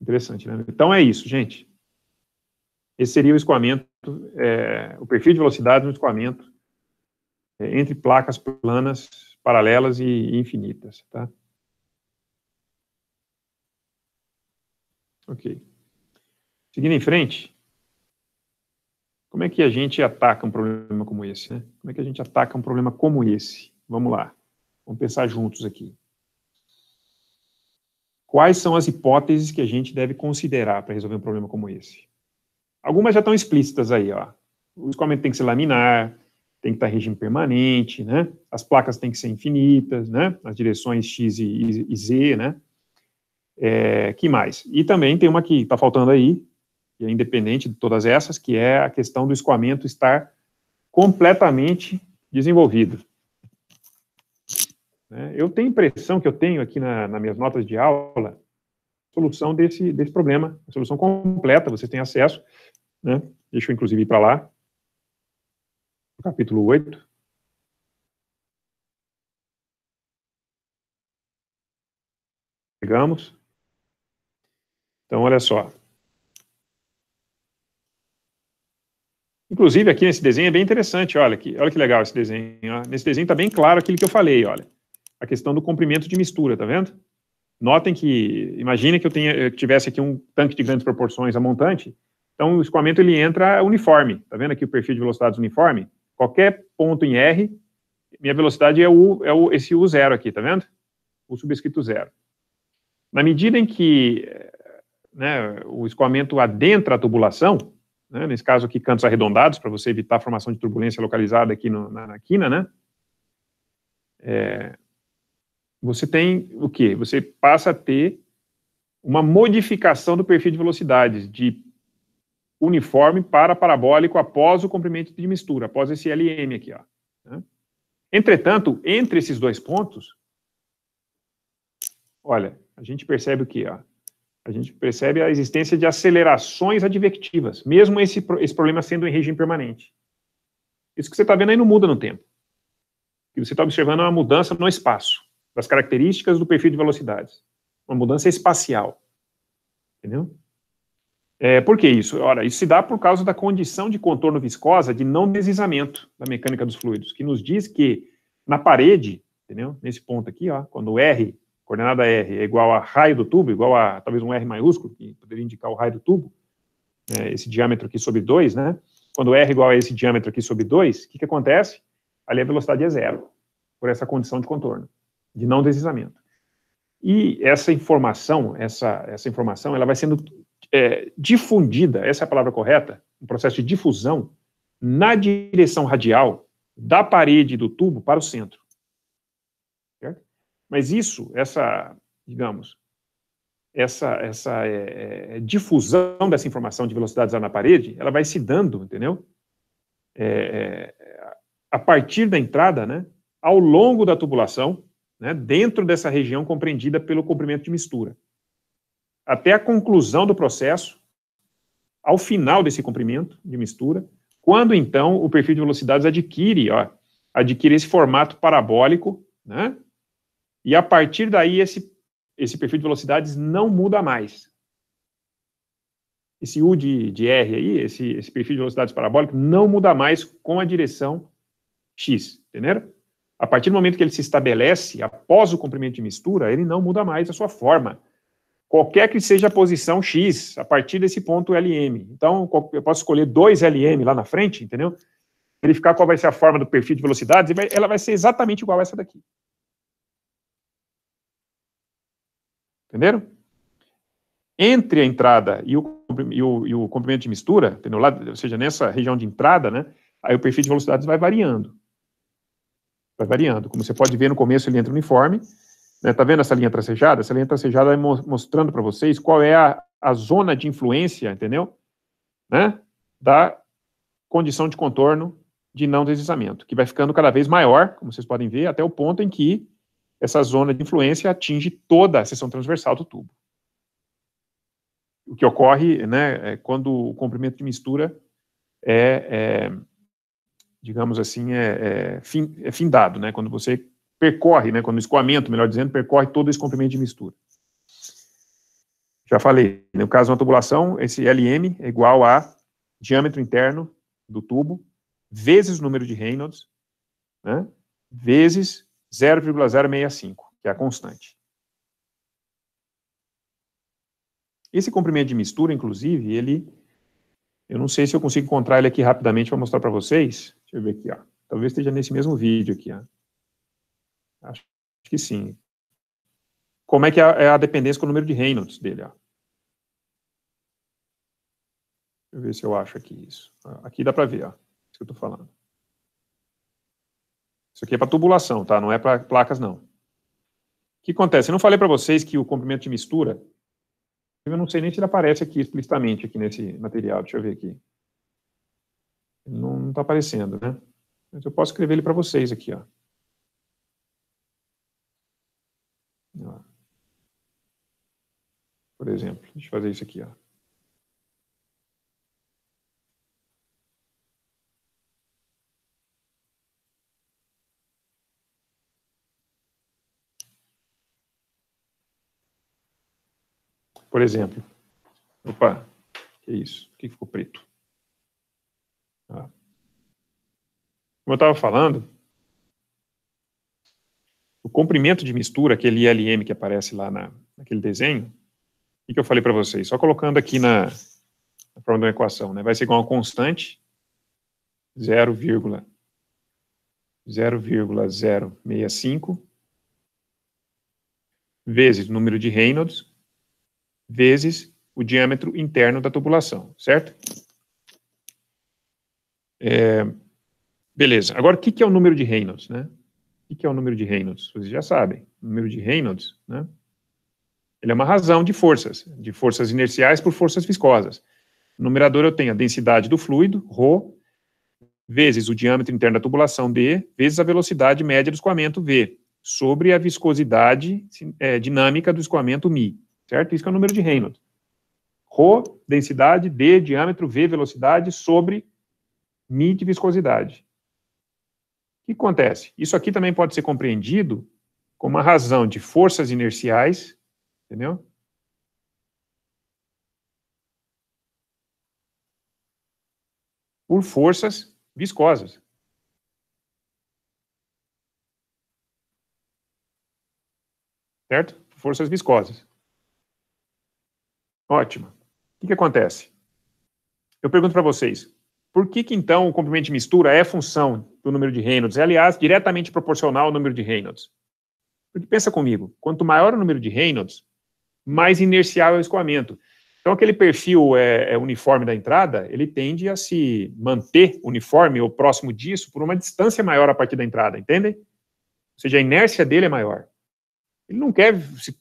Interessante, né? Então é isso, gente. Esse seria o escoamento, é, o perfil de velocidade no escoamento é, entre placas planas, paralelas e, e infinitas, tá? Ok. Seguindo em frente, como é que a gente ataca um problema como esse? Né? Como é que a gente ataca um problema como esse? Vamos lá, vamos pensar juntos aqui. Quais são as hipóteses que a gente deve considerar para resolver um problema como esse? Algumas já estão explícitas aí, ó. O escoamento tem que ser laminar, tem que estar em regime permanente, né? As placas têm que ser infinitas, né? As direções x e, z, né? É, que mais? E também tem uma que está faltando aí, que é independente de todas essas, que é a questão do escoamento estar completamente desenvolvido. Né? Eu tenho a impressão que eu tenho aqui na, nas minhas notas de aula solução desse, desse problema, solução completa, vocês têm acesso, né? deixa eu inclusive ir para lá, capítulo 8. Pegamos. Então, olha só. Inclusive, aqui nesse desenho é bem interessante, olha que, olha que legal esse desenho. Ó. Nesse desenho está bem claro aquilo que eu falei, olha. A questão do comprimento de mistura, tá vendo? Notem que, imagine que eu, tenha, eu tivesse aqui um tanque de grandes proporções a montante, então o escoamento ele entra uniforme, tá vendo aqui o perfil de velocidades uniforme? Qualquer ponto em R, minha velocidade é, o, é o, esse U0 aqui, tá vendo? O subscrito zero. Na medida em que eh, né, o escoamento adentra a tubulação, né? nesse caso aqui cantos arredondados, para você evitar a formação de turbulência localizada aqui no, na, na, quina, né? É, você tem o quê? Você passa a ter uma modificação do perfil de velocidades de uniforme para parabólico após o comprimento de mistura, após esse LM aqui. Ó, né? Entretanto, entre esses dois pontos, olha, a gente percebe o quê? Ó, a gente percebe a existência de acelerações advectivas, mesmo esse, esse problema sendo em regime permanente. Isso que você está vendo aí não muda no tempo. O que você está observando é uma mudança no espaço, das características do perfil de velocidades. Uma mudança espacial. Entendeu? É, por que isso? Ora, isso se dá por causa da condição de contorno viscosa de não deslizamento da mecânica dos fluidos, que nos diz que na parede, entendeu? Nesse ponto aqui, ó, quando R coordenada R é, é igual a raio do tubo, igual a talvez um R maiúsculo, que poderia indicar o raio do tubo, né, esse diâmetro aqui sobre 2, né? Quando R é igual a esse diâmetro aqui sobre 2, o que, que acontece? Ali a velocidade é zero, por essa condição de contorno, de não deslizamento. E essa informação, essa, essa informação, ela vai sendo é, difundida, essa é a palavra correta, um processo de difusão, na direção radial da parede do tubo para o centro. Mas isso, essa, digamos, essa, essa é, é, difusão dessa informação de velocidades lá na parede, ela vai se dando, entendeu? É, é, a partir da entrada, né, ao longo da tubulação, né, dentro dessa região compreendida pelo comprimento de mistura, até a conclusão do processo, ao final desse comprimento de mistura, quando então o perfil de velocidades adquire, ó, adquire esse formato parabólico, né, e a partir daí, esse, esse perfil de velocidades não muda mais. Esse U de, de R aí, esse, esse perfil de velocidades parabólicas, não muda mais com a direção X, entenderam? A partir do momento que ele se estabelece, após o comprimento de mistura, ele não muda mais a sua forma. Qualquer que seja a posição X, a partir desse ponto LM. Então, eu posso escolher dois LM lá na frente, entendeu? verificar qual vai ser a forma do perfil de velocidades, ela vai ser exatamente igual a essa daqui. Entenderam? Entre a entrada e o, e o, e o comprimento de mistura, entendeu? Lá, ou seja, nessa região de entrada, né, aí o perfil de velocidades vai variando. Vai variando. Como você pode ver, no começo ele entra uniforme. Né, tá vendo essa linha tracejada? Essa linha tracejada vai é mostrando para vocês qual é a, a zona de influência, entendeu? Né, da condição de contorno de não deslizamento, que vai ficando cada vez maior, como vocês podem ver, até o ponto em que essa zona de influência atinge toda a seção transversal do tubo. O que ocorre né, é quando o comprimento de mistura é, é digamos assim, é, é, fin, é findado, né, quando você percorre, né, quando o escoamento, melhor dizendo, percorre todo esse comprimento de mistura. Já falei, no caso de uma tubulação, esse LM é igual a diâmetro interno do tubo, vezes o número de Reynolds, né, vezes 0,065, que é a constante. Esse comprimento de mistura, inclusive, ele. Eu não sei se eu consigo encontrar ele aqui rapidamente para mostrar para vocês. Deixa eu ver aqui, ó. Talvez esteja nesse mesmo vídeo aqui, ó. Acho que sim. Como é que é, é a dependência com o número de Reynolds dele, ó. Deixa eu ver se eu acho aqui isso. Aqui dá para ver, ó, isso que eu estou falando. Isso aqui é para tubulação, tá? Não é para placas, não. O que acontece? Eu não falei para vocês que o comprimento de mistura, eu não sei nem se ele aparece aqui explicitamente aqui nesse material. Deixa eu ver aqui. Não está aparecendo, né? Mas eu posso escrever ele para vocês aqui, ó. Por exemplo, deixa eu fazer isso aqui, ó. por exemplo. Opa, que isso? O que ficou preto? Ah. Como eu estava falando, o comprimento de mistura, aquele ILM que aparece lá na, naquele desenho, o que eu falei para vocês? Só colocando aqui na, na forma de uma equação, né? vai ser igual a constante 0,065 vezes o número de Reynolds, vezes o diâmetro interno da tubulação, certo? É, beleza. Agora, o que, que é o número de Reynolds, né? O que, que é o número de Reynolds? Vocês já sabem. O número de Reynolds, né? Ele é uma razão de forças, de forças inerciais por forças viscosas. No numerador eu tenho a densidade do fluido, ρ, vezes o diâmetro interno da tubulação, d, vezes a velocidade média do escoamento, v, sobre a viscosidade é, dinâmica do escoamento, μ certo? Isso é o número de Reynolds. Rho, densidade, D, diâmetro, V, velocidade, sobre mi de viscosidade. O que acontece? Isso aqui também pode ser compreendido como a razão de forças inerciais, entendeu? Por forças viscosas. Certo? Forças viscosas. Ótimo. O que, que acontece? Eu pergunto para vocês, por que, que então o comprimento de mistura é função do número de Reynolds? É, aliás, diretamente proporcional ao número de Reynolds. Porque pensa comigo, quanto maior o número de Reynolds, mais inercial é o escoamento. Então, aquele perfil é, é, uniforme da entrada, ele tende a se manter uniforme ou próximo disso por uma distância maior a partir da entrada, entendem? Ou seja, a inércia dele é maior. Ele não quer se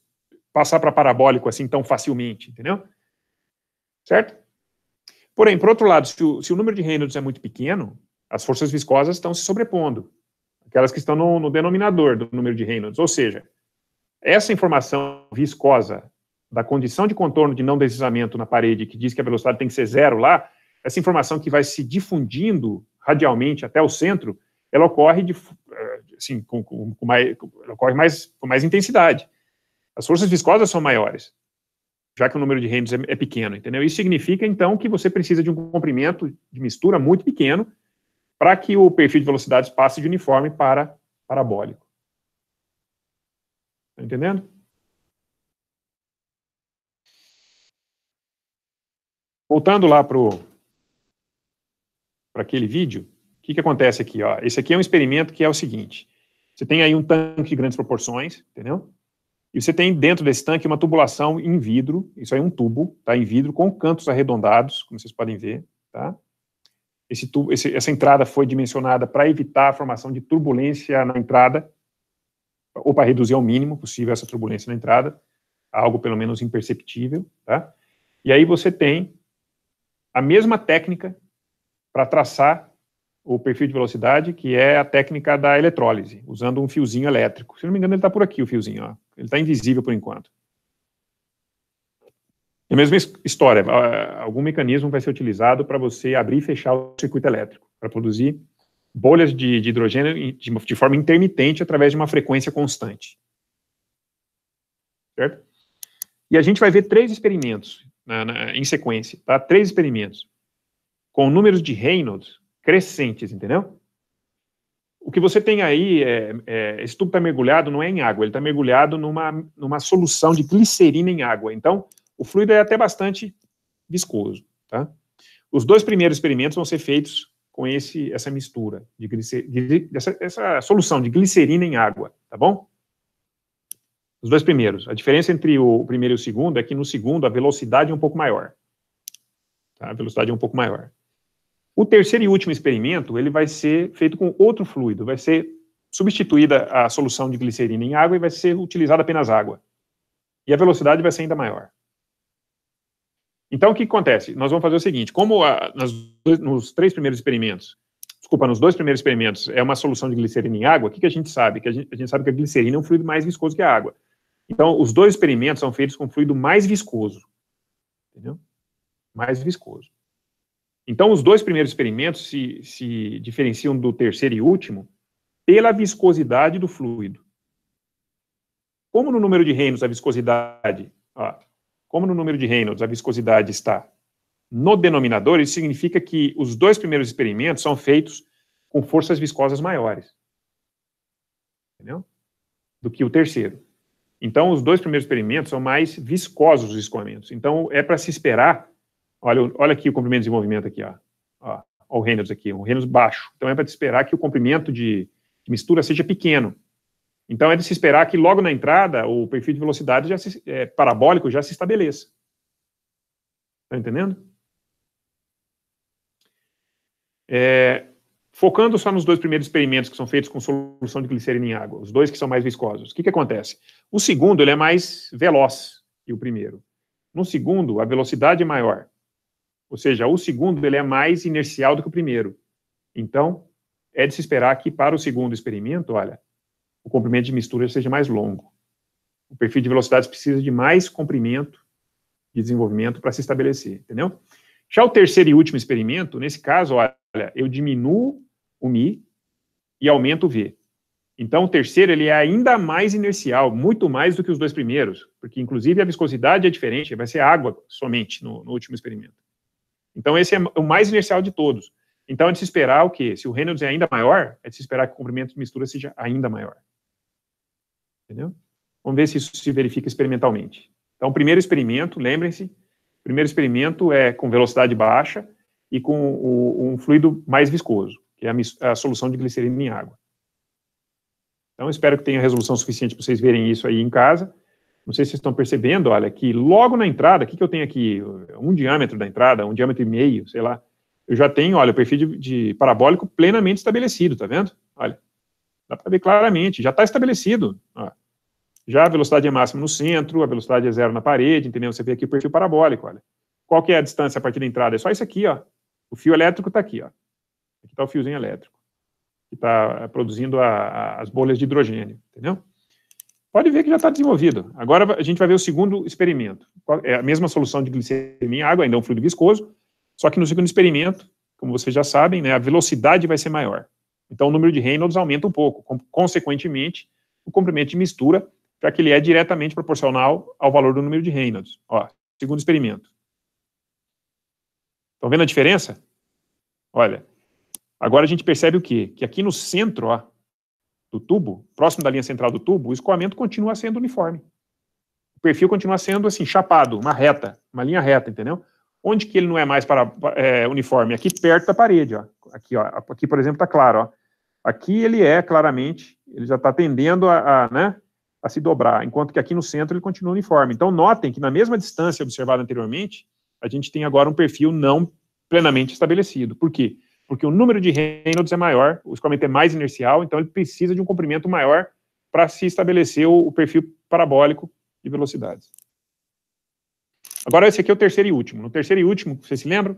passar para parabólico assim tão facilmente, entendeu? Certo? Porém, por outro lado, se o, se o número de Reynolds é muito pequeno, as forças viscosas estão se sobrepondo, aquelas que estão no, no denominador do número de Reynolds. Ou seja, essa informação viscosa da condição de contorno de não deslizamento na parede, que diz que a velocidade tem que ser zero lá, essa informação que vai se difundindo radialmente até o centro, ela ocorre de, eh, assim, com, com, com mais, ela ocorre mais, com mais intensidade. As forças viscosas são maiores, já que o número de Reynolds é, é pequeno, entendeu? Isso significa, então, que você precisa de um comprimento de mistura muito pequeno para que o perfil de velocidades passe de uniforme para parabólico. Tá entendendo? Voltando lá para aquele vídeo, o que, que acontece aqui? Ó? Esse aqui é um experimento que é o seguinte. Você tem aí um tanque de grandes proporções, entendeu? E você tem dentro desse tanque uma tubulação em vidro, isso aí é um tubo, tá, em vidro, com cantos arredondados, como vocês podem ver, tá? Esse tubo, esse, essa entrada foi dimensionada para evitar a formação de turbulência na entrada, ou para reduzir ao mínimo possível essa turbulência na entrada, algo pelo menos imperceptível, tá? E aí você tem a mesma técnica para traçar o perfil de velocidade, que é a técnica da eletrólise, usando um fiozinho elétrico. Se não me engano, ele está por aqui, o fiozinho, ó ele está invisível por enquanto. É a mesma história, ah, algum mecanismo vai ser utilizado para você abrir e fechar o circuito elétrico, para produzir bolhas de, de hidrogênio de, de, forma intermitente através de uma frequência constante. Certo? E a gente vai ver três experimentos na, na, em sequência, tá? Três experimentos com números de Reynolds crescentes, entendeu? o que você tem aí, é, é, esse tubo está mergulhado, não é em água, ele está mergulhado numa, numa solução de glicerina em água. Então, o fluido é até bastante viscoso. Tá? Os dois primeiros experimentos vão ser feitos com esse, essa mistura, de glicerina, essa, essa solução de glicerina em água, tá bom? Os dois primeiros. A diferença entre o primeiro e o segundo é que no segundo a velocidade é um pouco maior. Tá? A velocidade é um pouco maior. O terceiro e último experimento, ele vai ser feito com outro fluido, vai ser substituída a solução de glicerina em água e vai ser utilizada apenas água. E a velocidade vai ser ainda maior. Então, o que acontece? Nós vamos fazer o seguinte, como a, nas, nos três primeiros experimentos, desculpa, nos dois primeiros experimentos é uma solução de glicerina em água, o que, que a gente sabe? Que a gente, a gente sabe que a glicerina é um fluido mais viscoso que a água. Então, os dois experimentos são feitos com um fluido mais viscoso. Entendeu? Mais viscoso. Então, os dois primeiros experimentos se, se diferenciam do terceiro e último pela viscosidade do fluido. Como no número de Reynolds a viscosidade, ó, como no número de Reynolds a viscosidade está no denominador, isso significa que os dois primeiros experimentos são feitos com forças viscosas maiores. Entendeu? Do que o terceiro. Então, os dois primeiros experimentos são mais viscosos os escoamentos. Então, é para se esperar Olha, olha aqui o comprimento de desenvolvimento aqui, ó. Ó, o Reynolds aqui, um Reynolds baixo. Então é para esperar que o comprimento de, de, mistura seja pequeno. Então é de se esperar que logo na entrada o perfil de velocidade já se, é, parabólico já se estabeleça. Está entendendo? É, focando só nos dois primeiros experimentos que são feitos com solução de glicerina em água, os dois que são mais viscosos, o que, que acontece? O segundo ele é mais veloz que o primeiro. No segundo, a velocidade é maior. Ou seja, o segundo ele é mais inercial do que o primeiro. Então, é de se esperar que para o segundo experimento, olha, o comprimento de mistura seja mais longo. O perfil de velocidades precisa de mais comprimento de desenvolvimento para se estabelecer, entendeu? Já o terceiro e último experimento, nesse caso, olha, eu diminuo o mi e aumento o v. Então, o terceiro ele é ainda mais inercial, muito mais do que os dois primeiros, porque inclusive a viscosidade é diferente, vai ser água somente no, no último experimento. Então, esse é o mais inercial de todos. Então, é de se esperar o quê? Se o Reynolds é ainda maior, é de se esperar que o comprimento de mistura seja ainda maior. Entendeu? Vamos ver se isso se verifica experimentalmente. Então, o primeiro experimento, lembrem-se, o primeiro experimento é com velocidade baixa e com o, um fluido mais viscoso, que é a, a solução de glicerina em água. Então, espero que tenha resolução suficiente para vocês verem isso aí em casa. Não sei se vocês estão percebendo, olha, que logo na entrada, o que, que eu tenho aqui? Um diâmetro da entrada, um diâmetro e meio, sei lá. Eu já tenho, olha, o perfil de, de parabólico plenamente estabelecido, tá vendo? Olha, dá para ver claramente, já está estabelecido. Ó. Já a velocidade é máxima no centro, a velocidade é zero na parede, entendeu? Você vê aqui o perfil parabólico, olha. Qual que é a distância a partir da entrada? É só isso aqui, ó. O fio elétrico está aqui, ó. Aqui está o fiozinho elétrico, que está é, produzindo a, a, as bolhas de hidrogênio, entendeu? Pode ver que já está desenvolvido. Agora a gente vai ver o segundo experimento. É a mesma solução de glicemia em água, ainda é um fluido viscoso, só que no segundo experimento, como vocês já sabem, né, a velocidade vai ser maior. Então o número de Reynolds aumenta um pouco. Consequentemente, o comprimento de mistura, já que ele é diretamente proporcional ao valor do número de Reynolds. Ó, segundo experimento. Estão vendo a diferença? Olha, agora a gente percebe o quê? Que aqui no centro, ó, do tubo, próximo da linha central do tubo, o escoamento continua sendo uniforme. O perfil continua sendo assim, chapado, uma reta, uma linha reta, entendeu? Onde que ele não é mais para é, uniforme? Aqui perto da parede, ó. Aqui, ó. Aqui, por exemplo, está claro, ó. Aqui ele é claramente, ele já está tendendo a, a, né, a se dobrar, enquanto que aqui no centro ele continua uniforme. Então, notem que na mesma distância observada anteriormente, a gente tem agora um perfil não plenamente estabelecido. Por quê? Porque porque o número de Reynolds é maior, o escoamento é mais inercial, então ele precisa de um comprimento maior para se estabelecer o, perfil parabólico de velocidades. Agora, esse aqui é o terceiro e último. No terceiro e último, vocês se lembram?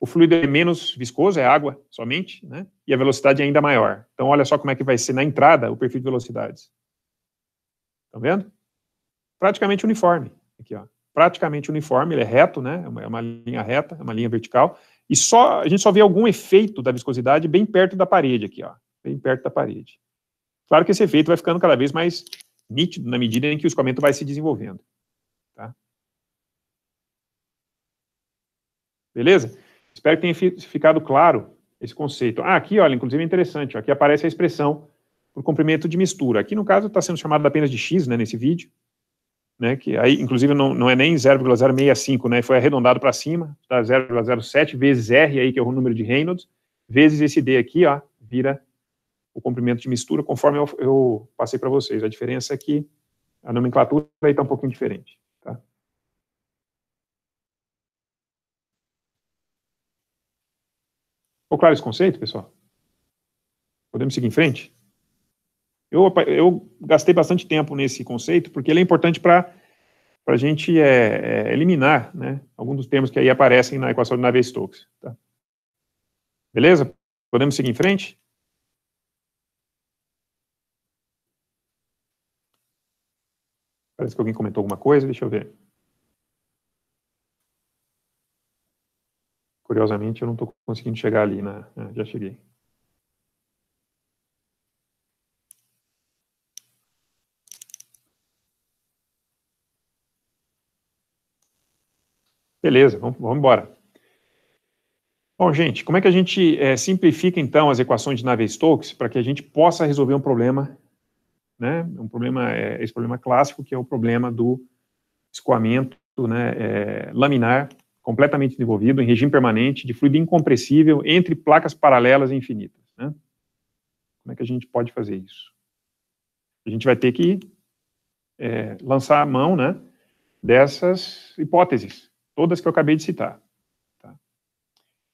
O fluido é menos viscoso, é água somente, né? e a velocidade é ainda maior. Então, olha só como é que vai ser na entrada o perfil de velocidades. Estão vendo? Praticamente uniforme. Aqui, ó. Praticamente uniforme, ele é reto, né? é uma é linha reta, é uma linha vertical. E só a gente só vê algum efeito da viscosidade bem perto da parede aqui, ó, bem perto da parede. Claro que esse efeito vai ficando cada vez mais nítido na medida em que o escoamento vai se desenvolvendo. Tá? Beleza? Espero que tenha ficado claro esse conceito. Ah, aqui, olha, inclusive é interessante, ó, aqui aparece a expressão por comprimento de mistura. Aqui, no caso, está sendo chamado apenas de X, né, nesse vídeo né, que aí, inclusive, não, não é nem 0,065, né, foi arredondado para cima, tá 0,07 vezes R, aí, que é o número de Reynolds, vezes esse D aqui, ó, vira o comprimento de mistura, conforme eu, eu passei para vocês. A diferença é que a nomenclatura aí está um pouquinho diferente. Tá? Ficou claro esse conceito, pessoal? Podemos seguir em frente? Eu, eu gastei bastante tempo nesse conceito, porque ele é importante para a gente é, é, eliminar né, alguns dos termos que aí aparecem na equação de Navier-Stokes. Tá? Beleza? Podemos seguir em frente? Parece que alguém comentou alguma coisa, deixa eu ver. Curiosamente, eu não estou conseguindo chegar ali, né? É, já cheguei. Beleza, vamos, vamos embora. Bom, gente, como é que a gente é, simplifica, então, as equações de Navier-Stokes para que a gente possa resolver um problema, né? Um problema, é, esse problema clássico, que é o problema do escoamento né, é, laminar completamente desenvolvido, em regime permanente, de fluido incompressível entre placas paralelas e infinitas. Né? Como é que a gente pode fazer isso? A gente vai ter que é, lançar a mão né, dessas hipóteses todas que eu acabei de citar. Tá?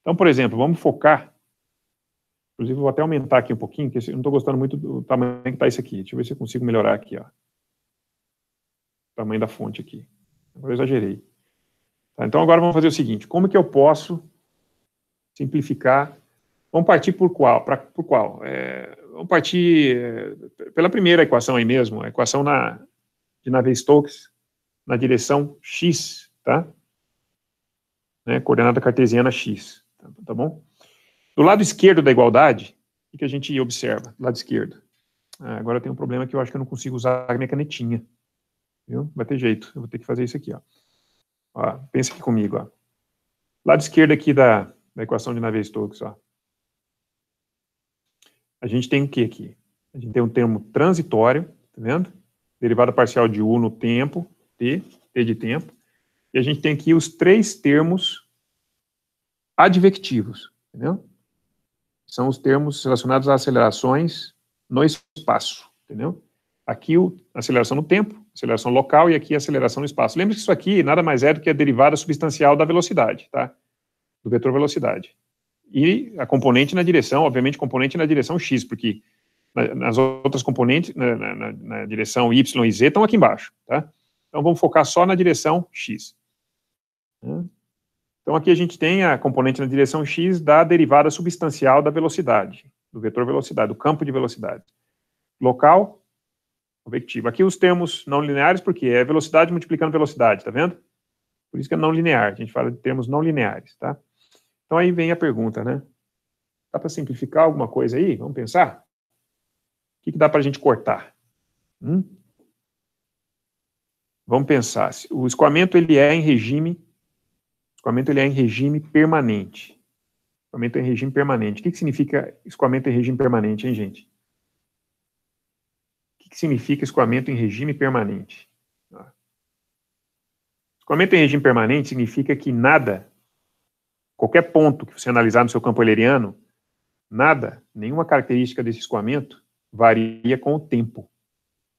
Então, por exemplo, vamos focar. Inclusive, vou até aumentar aqui um pouquinho, porque eu não estou gostando muito do tamanho que está isso aqui. Deixa eu ver se eu consigo melhorar aqui. Ó. O tamanho da fonte aqui. Agora eu exagerei. Tá, então, agora vamos fazer o seguinte. Como que eu posso simplificar? Vamos partir por qual? Pra, por qual? É, vamos partir é, pela primeira equação aí mesmo, a equação na, de Navier-Stokes, na direção x, tá? né, coordenada cartesiana x, tá, tá bom? Do lado esquerdo da igualdade, o que a gente observa do lado esquerdo? Ah, agora tem um problema que eu acho que eu não consigo usar a minha canetinha, viu? Vai ter jeito, eu vou ter que fazer isso aqui, ó. ó pensa aqui comigo, ó. Lado esquerdo aqui da, da equação de Navier-Stokes, A gente tem o que aqui? A gente tem um termo transitório, tá vendo? Derivada parcial de u no tempo, t, t de tempo a gente tem aqui os três termos advectivos, entendeu? São os termos relacionados a acelerações no espaço, entendeu? Aqui o, aceleração no tempo, aceleração local e aqui aceleração no espaço. Lembre-se que isso aqui nada mais é do que a derivada substancial da velocidade, tá? Do vetor velocidade. E a componente na direção, obviamente, componente na direção x, porque nas outras componentes, na, na, na direção y e z, estão aqui embaixo, tá? Então vamos focar só na direção x. Né? Então, aqui a gente tem a componente na direção x da derivada substancial da velocidade, do vetor velocidade, do campo de velocidade. Local, convectiva. Aqui os termos não lineares, porque é velocidade multiplicando velocidade, tá vendo? Por isso que é não linear, a gente fala de termos não lineares, tá? Então aí vem a pergunta, né? Dá para simplificar alguma coisa aí? Vamos pensar? O que, que dá para a gente cortar? Hum? Vamos pensar. O escoamento ele é em regime escoamento ele é em regime permanente. Escoamento é em regime permanente. O que, que significa escoamento em regime permanente, hein, gente? O que, que significa escoamento em regime permanente? Escoamento em regime permanente significa que nada, qualquer ponto que você analisar no seu campo euleriano, nada, nenhuma característica desse escoamento varia com o tempo.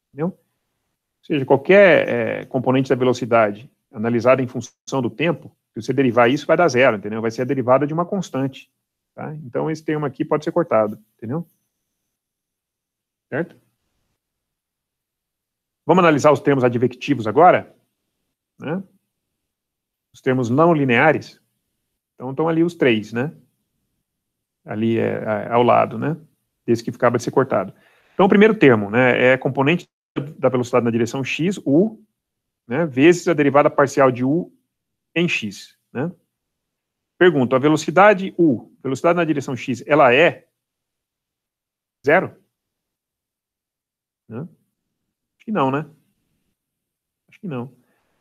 Entendeu? Ou seja, qualquer é, componente da velocidade analisada em função do tempo se você derivar isso, vai dar zero, entendeu? Vai ser a derivada de uma constante. Tá? Então, esse termo aqui pode ser cortado, entendeu? Certo? Vamos analisar os termos advectivos agora? Né? Os termos não lineares. Então, estão ali os três, né? Ali é, é, ao lado, né? Desse que ficava de ser cortado. Então, o primeiro termo, né? É componente da velocidade na direção x, u, né? Vezes a derivada parcial de u em x. Né? Pergunto, a velocidade u, velocidade na direção x, ela é zero? Né? Acho que não, né? Acho que não.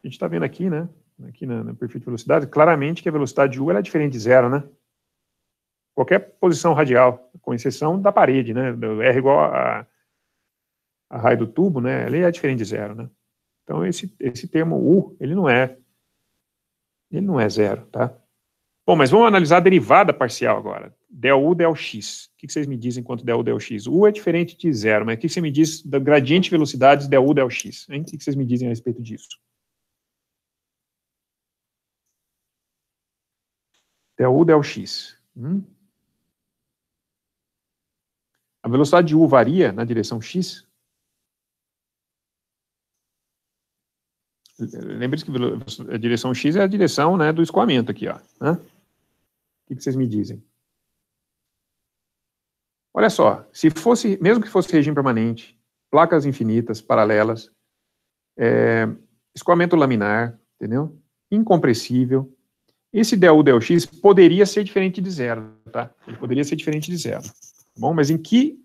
A gente está vendo aqui, né? Aqui na, na, perfil de velocidade, claramente que a velocidade u é diferente de zero, né? Qualquer posição radial, com exceção da parede, né? Do R igual a, a raio do tubo, né? Ela é diferente de zero, né? Então, esse, esse termo u, ele não é ele não é zero, tá? Bom, mas vamos analisar a derivada parcial agora. Del U, del X. O que vocês me dizem quanto del del X? U é diferente de zero, mas o que você me diz do gradiente de velocidades del del X? Hein? O que vocês me dizem a respeito disso? Del del X. Hum? A velocidade de U varia na direção X? Lembre-se que a direção x é a direção né, do escoamento aqui. Ó, né? O que vocês me dizem? Olha só, se fosse, mesmo que fosse regime permanente, placas infinitas, paralelas, é, escoamento laminar, entendeu? Incompressível. Esse del δx poderia ser diferente de zero, tá? Ele poderia ser diferente de zero, tá bom? Mas em que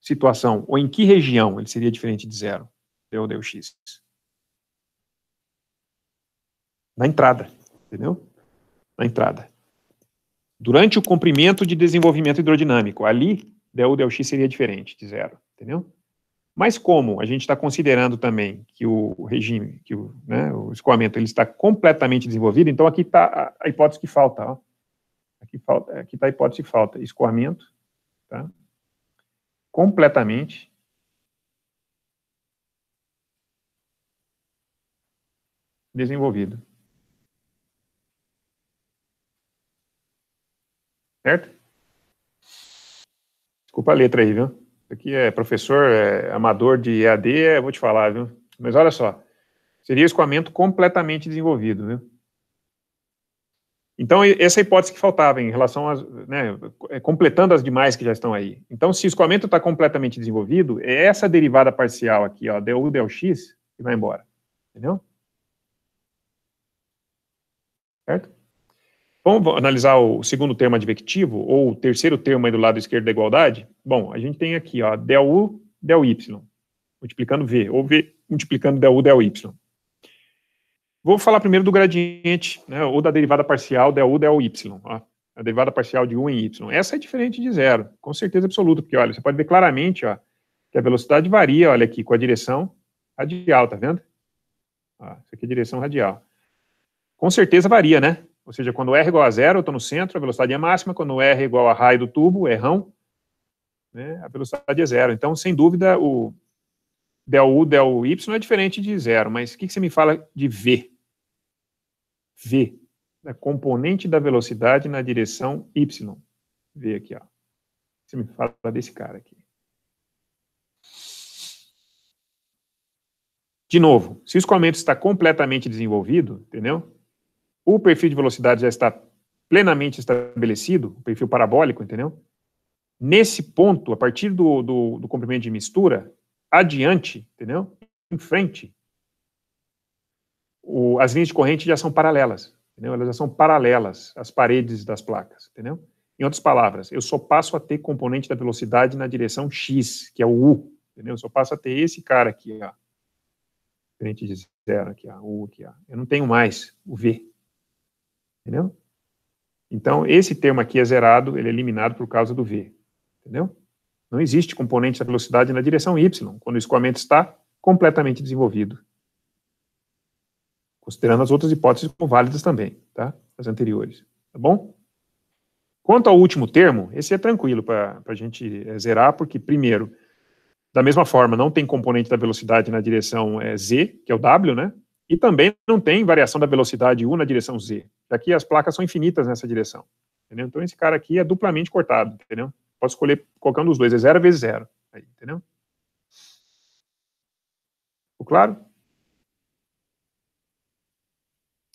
situação ou em que região ele seria diferente de zero, del δx na entrada, entendeu? Na entrada. Durante o comprimento de desenvolvimento hidrodinâmico, ali del del x seria diferente de zero, entendeu? Mas como a gente está considerando também que o regime, que o, né, o escoamento ele está completamente desenvolvido, então aqui está a, hipótese que falta, ó. Aqui falta, aqui está a hipótese que falta, escoamento, tá? Completamente desenvolvido. Certo? Desculpa a letra aí, viu? Aqui é professor é, amador de EAD, é, vou te falar, viu? Mas olha só, seria escoamento completamente desenvolvido, viu? Então, essa é a hipótese que faltava em relação às, né, é, completando as demais que já estão aí. Então, se o escoamento está completamente desenvolvido, é essa derivada parcial aqui, ó, del U, del X, que vai embora. Entendeu? Certo? Vamos analisar o segundo termo advectivo, ou o terceiro termo aí do lado esquerdo da igualdade? Bom, a gente tem aqui, ó, del u, del y, multiplicando v, ou v multiplicando del u, del y. Vou falar primeiro do gradiente, né, ou da derivada parcial del u, del y, ó, a derivada parcial de u em y. Essa é diferente de zero, com certeza absoluta, porque, olha, você pode ver claramente, ó, que a velocidade varia, olha aqui, com a direção radial, tá vendo? Ó, isso aqui é a direção radial. Com certeza varia, né? Ou seja, quando R igual a zero, eu estou no centro, a velocidade é máxima. Quando R igual a raio do tubo, errão, né, a velocidade é zero. Então, sem dúvida, o del U, del Y é diferente de zero. Mas o que, que você me fala de V? V, é componente da velocidade na direção Y. V aqui, ó. Você me fala desse cara aqui. De novo, se o escoamento está completamente desenvolvido, entendeu? o perfil de velocidade já está plenamente estabelecido, o perfil parabólico, entendeu? Nesse ponto, a partir do, do, do comprimento de mistura, adiante, entendeu? Em frente, o, as linhas de corrente já são paralelas, entendeu? Elas já são paralelas às paredes das placas, entendeu? Em outras palavras, eu só passo a ter componente da velocidade na direção x, que é o u, entendeu? Eu só passo a ter esse cara aqui, ó, frente de zero aqui, ó, u aqui, ó. Eu não tenho mais o v, Entendeu? Então, esse termo aqui é zerado, ele é eliminado por causa do V. Entendeu? Não existe componente da velocidade na direção y, quando o escoamento está completamente desenvolvido. Considerando as outras hipóteses como válidas também, tá? As anteriores, tá bom? Quanto ao último termo, esse é tranquilo para a gente é, zerar, porque, primeiro, da mesma forma, não tem componente da velocidade na direção é, z, que é o w, né? E também não tem variação da velocidade U na direção Z, Daqui as placas são infinitas nessa direção. Entendeu? Então esse cara aqui é duplamente cortado, entendeu? Posso escolher colocando os dois, é zero vezes zero. Aí, entendeu? Ficou claro?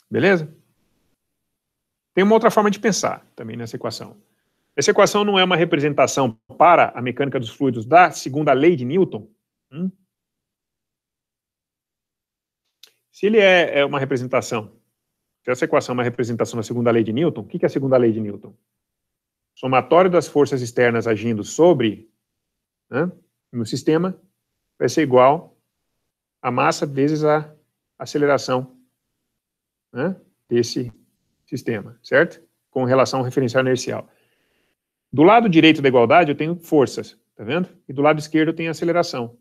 Beleza? Tem uma outra forma de pensar também nessa equação. Essa equação não é uma representação para a mecânica dos fluidos da segunda lei de Newton, hum? Se ele é, é uma representação, se essa equação é uma representação da segunda lei de Newton, o que é a segunda lei de Newton? Somatório das forças externas agindo sobre né, no sistema vai ser igual a massa vezes a aceleração né, desse sistema, certo? Com relação ao referencial inercial. Do lado direito da igualdade eu tenho forças, tá vendo? E do lado esquerdo eu tenho aceleração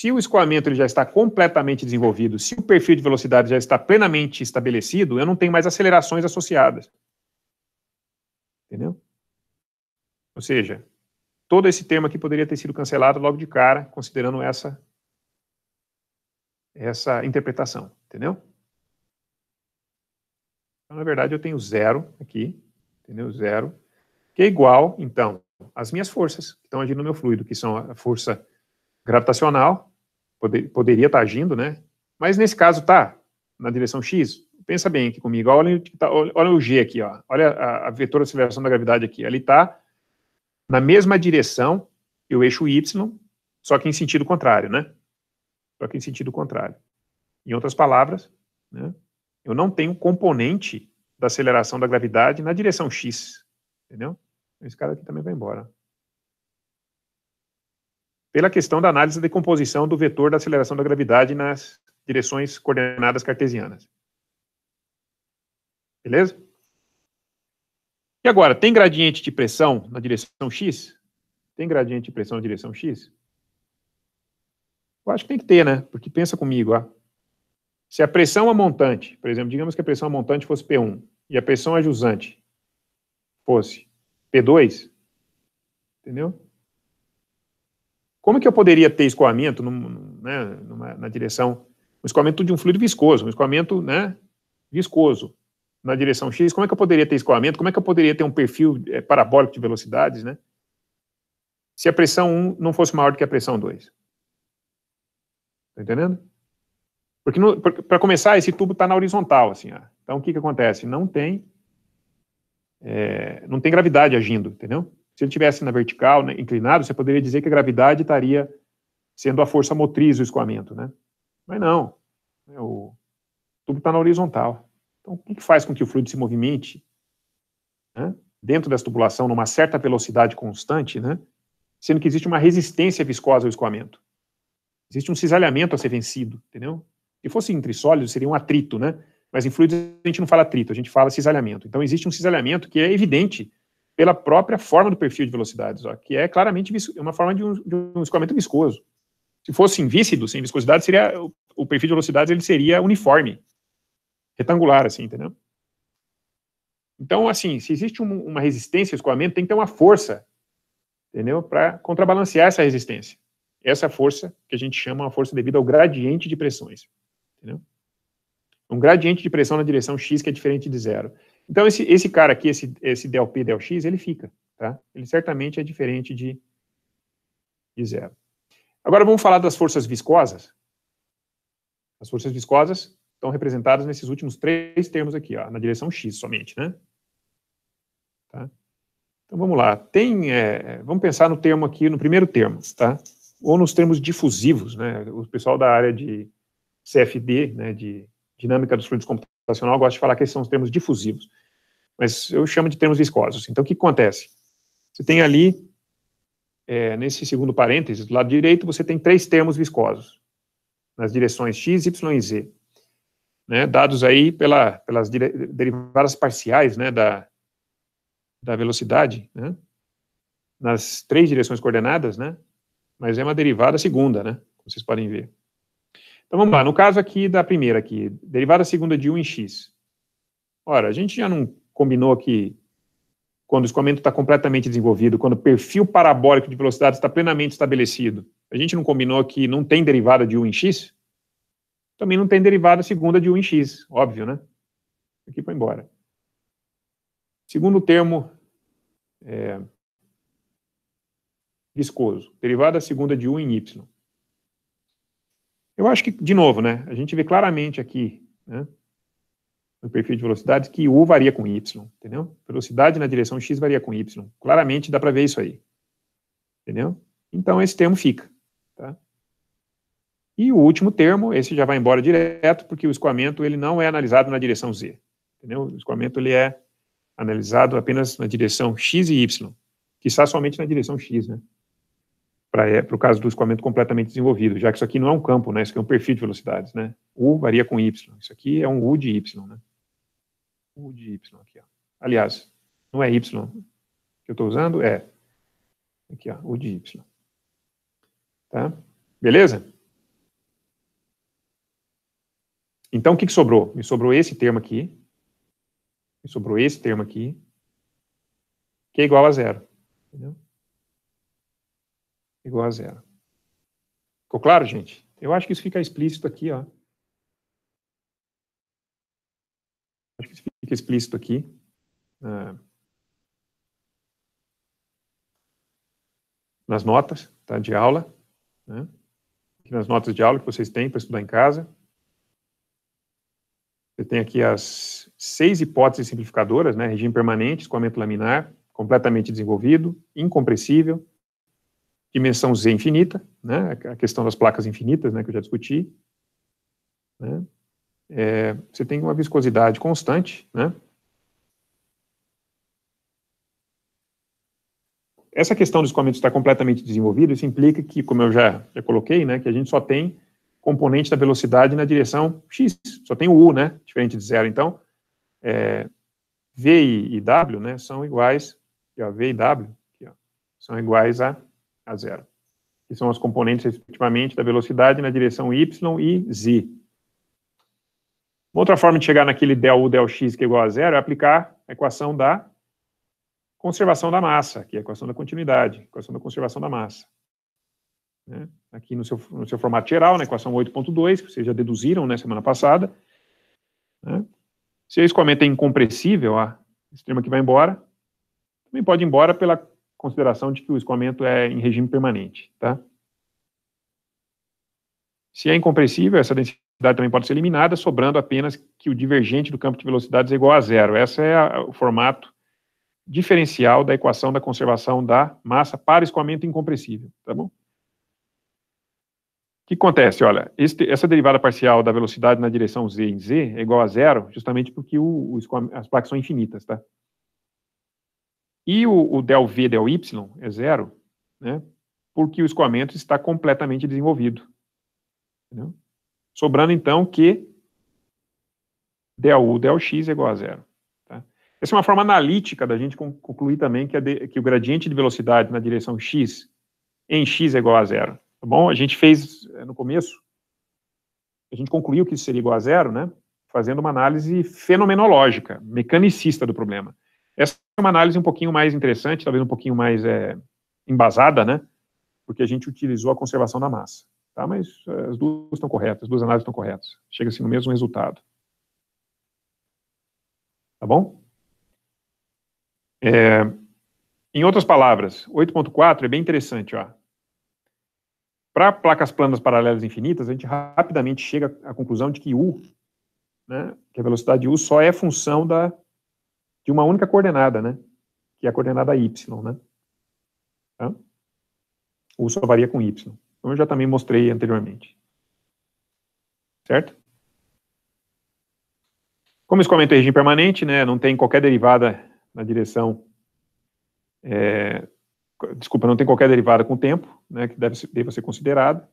se o escoamento ele já está completamente desenvolvido, se o perfil de velocidade já está plenamente estabelecido, eu não tenho mais acelerações associadas. Entendeu? Ou seja, todo esse tema aqui poderia ter sido cancelado logo de cara, considerando essa, essa interpretação. Entendeu? Então, na verdade, eu tenho zero aqui, entendeu? Zero, que é igual, então, às minhas forças que estão agindo no meu fluido, que são a força gravitacional, poder, poderia estar tá agindo, né? Mas nesse caso está na direção x. Pensa bem aqui comigo, tá, olha, olha o g aqui, ó. olha a, a vetor de aceleração da gravidade aqui. Ele está na mesma direção e o eixo y, só que em sentido contrário, né? Só que em sentido contrário. Em outras palavras, né, eu não tenho componente da aceleração da gravidade na direção x, entendeu? Esse cara aqui também vai embora pela questão da análise da composição do vetor da aceleração da gravidade nas direções coordenadas cartesianas. Beleza? E agora, tem gradiente de pressão na direção x? Tem gradiente de pressão na direção x? Eu acho que tem que ter, né? Porque pensa comigo, ó. Se a pressão a é montante, por exemplo, digamos que a pressão a montante fosse P1 e a pressão a jusante fosse P2, entendeu? Como é que eu poderia ter escoamento num, né, numa, na direção, um escoamento de um fluido viscoso, um escoamento né, viscoso na direção X? Como é que eu poderia ter escoamento? Como é que eu poderia ter um perfil é, parabólico de velocidades, né? Se a pressão 1 não fosse maior do que a pressão 2. Tá entendendo? Porque, para começar, esse tubo está na horizontal, assim. Ó. Então, o que, que acontece? Não tem, é, não tem gravidade agindo, entendeu? Se ele tivesse na vertical, né, inclinado, você poderia dizer que a gravidade estaria sendo a força motriz do escoamento, né? Mas não. É, o tubo está na horizontal. Então, o que faz com que o fluido se movimente né, dentro dessa tubulação numa certa velocidade constante, né? Sendo que existe uma resistência viscosa ao escoamento. Existe um cisalhamento a ser vencido, entendeu? Se fosse entre sólidos, seria um atrito, né? Mas em fluidos a gente não fala atrito, a gente fala cisalhamento. Então, existe um cisalhamento que é evidente pela própria forma do perfil de velocidades, ó, que é claramente é uma forma de um, de um escoamento viscoso. Se fosse invícido, sem viscosidade, seria o, o perfil de velocidades ele seria uniforme, retangular, assim, entendeu? Então, assim, se existe um, uma resistência ao escoamento, tem que ter uma força, entendeu? Para contrabalancear essa resistência. Essa força que a gente chama uma força devido ao gradiente de pressões, entendeu? Um gradiente de pressão na direção x que é diferente de zero. Então, esse, esse cara aqui, esse, esse del P, del X, ele fica, tá? Ele certamente é diferente de, de zero. Agora vamos falar das forças viscosas. As forças viscosas estão representadas nesses últimos três termos aqui, ó, na direção X somente, né? Tá? Então vamos lá. Tem, é, é vamos pensar no termo aqui, no primeiro termo, tá? Ou nos termos difusivos, né? O pessoal da área de CFD, né, de dinâmica dos fluidos computacionais, computacional gosta de falar que esses são os termos difusivos, mas eu chamo de termos viscosos. Então, o que acontece? Você tem ali, é, nesse segundo parênteses, do lado direito, você tem três termos viscosos, nas direções x, y e z, né, dados aí pela, pelas derivadas parciais né, da, da velocidade, né, nas três direções coordenadas, né, mas é uma derivada segunda, né, como vocês podem ver. Então vamos lá, no caso aqui da primeira aqui, derivada segunda de 1 em x. Ora, a gente já não combinou que quando o escoamento está completamente desenvolvido, quando o perfil parabólico de velocidade está plenamente estabelecido, a gente não combinou que não tem derivada de 1 em x? Também não tem derivada segunda de 1 em x, óbvio, né? Aqui foi embora. Segundo termo, é, viscoso, derivada segunda de U em Y. Eu acho que, de novo, né, a gente vê claramente aqui, né, no perfil de velocidades, que U varia com Y, entendeu? Velocidade na direção X varia com Y. Claramente dá para ver isso aí, entendeu? Então, esse termo fica, tá? E o último termo, esse já vai embora direto, porque o escoamento ele não é analisado na direção Z, entendeu? O escoamento ele é analisado apenas na direção X e Y, que está somente na direção X, né? para é, o caso do escoamento completamente desenvolvido, já que isso aqui não é um campo, né? Isso aqui é um perfil de velocidades, né? U varia com Y. Isso aqui é um U de Y, né? U de Y aqui, ó. Aliás, não é Y que eu estou usando, é aqui, ó, U de Y. Tá? Beleza? Então, o que, que sobrou? Me sobrou esse termo aqui. Me sobrou esse termo aqui, que é igual a zero. Entendeu? igual a zero. Ficou claro, gente? Eu acho que isso fica explícito aqui, ó. Acho que isso fica explícito aqui. É. nas notas tá, de aula, né? aqui nas notas de aula que vocês têm para estudar em casa. Você tem aqui as seis hipóteses simplificadoras, né? regime permanente, escoamento laminar, completamente desenvolvido, incompressível, dimensão Z infinita, né, a questão das placas infinitas, né, que eu já discuti. Né, é, você tem uma viscosidade constante, né, essa questão do escoamento está completamente desenvolvida, isso implica que, como eu já, já coloquei, né, que a gente só tem componente da velocidade na direção x, só tem o u, né, diferente de zero. Então, é, v e, w, né, são iguais, aqui, ó, v e w, aqui, ó, são iguais a a zero, que são as componentes, respectivamente, da velocidade na direção y e z. Uma outra forma de chegar naquele del u del x que é igual a zero é aplicar a equação da conservação da massa, que é a equação da continuidade, equação da conservação da massa. Né? Aqui no seu, no seu, formato geral, na equação 8.2, que vocês já deduziram na né, semana passada, né? se a escoamento é incompressível, a extrema que vai embora, também pode ir embora pela consideração de que o escoamento é em regime permanente, tá? Se é incompressível, essa densidade também pode ser eliminada, sobrando apenas que o divergente do campo de velocidades é igual a zero. Esse é a, o formato diferencial da equação da conservação da massa para escoamento incompressível, tá bom? O que acontece? Olha, essa derivada parcial da velocidade na direção z em z é igual a zero, justamente porque o, o as placas são infinitas, tá? E o, o del V del Y é zero, né? porque o escoamento está completamente desenvolvido. Entendeu? Né? Sobrando, então, que del U del X é igual a zero. Tá? Essa é uma forma analítica da gente concluir também que, de, que o gradiente de velocidade na direção X em X é igual a zero. Tá bom? A gente fez eh, no começo, a gente concluiu que isso seria igual a zero, né? fazendo uma análise fenomenológica, mecanicista do problema. Essa é uma análise um pouquinho mais interessante, talvez um pouquinho mais é, embasada, né? Porque a gente utilizou a conservação da massa. Tá? Mas é, as duas estão corretas, as duas análises estão corretas. Chega-se no mesmo resultado. Tá bom? É, em outras palavras, 8.4 é bem interessante. Para placas planas paralelas infinitas, a gente rapidamente chega à conclusão de que U, né, que é a velocidade U só é função da de uma única coordenada, né? Que é a coordenada y, né? Tá? U só varia com y. Como então, eu já também mostrei anteriormente. Certo? Como esse comento é regime permanente, né, não tem qualquer derivada na direção, é, desculpa, não tem qualquer derivada com o tempo, né, que deve, deve ser considerada.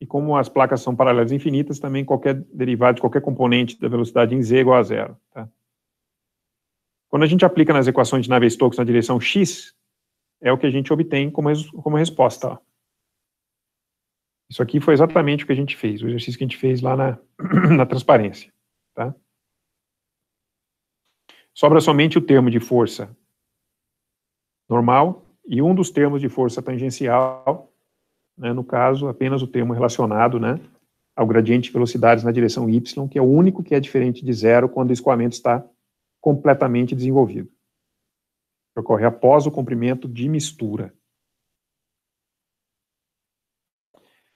E como as placas são paralelas infinitas, também qualquer derivada de qualquer componente da velocidade em z é igual a zero. Tá? Quando a gente aplica nas equações de Navier-Stokes na direção x, é o que a gente obtém como, como resposta. Ó. Isso aqui foi exatamente o que a gente fez, o exercício que a gente fez lá na, [clears throat] na transparência. Tá? Sobra somente o termo de força normal e um dos termos de força tangencial, né, no caso, apenas o termo relacionado né, ao gradiente de velocidades na direção y, que é o único que é diferente de zero quando o escoamento está completamente desenvolvido. Ocorre após o comprimento de mistura.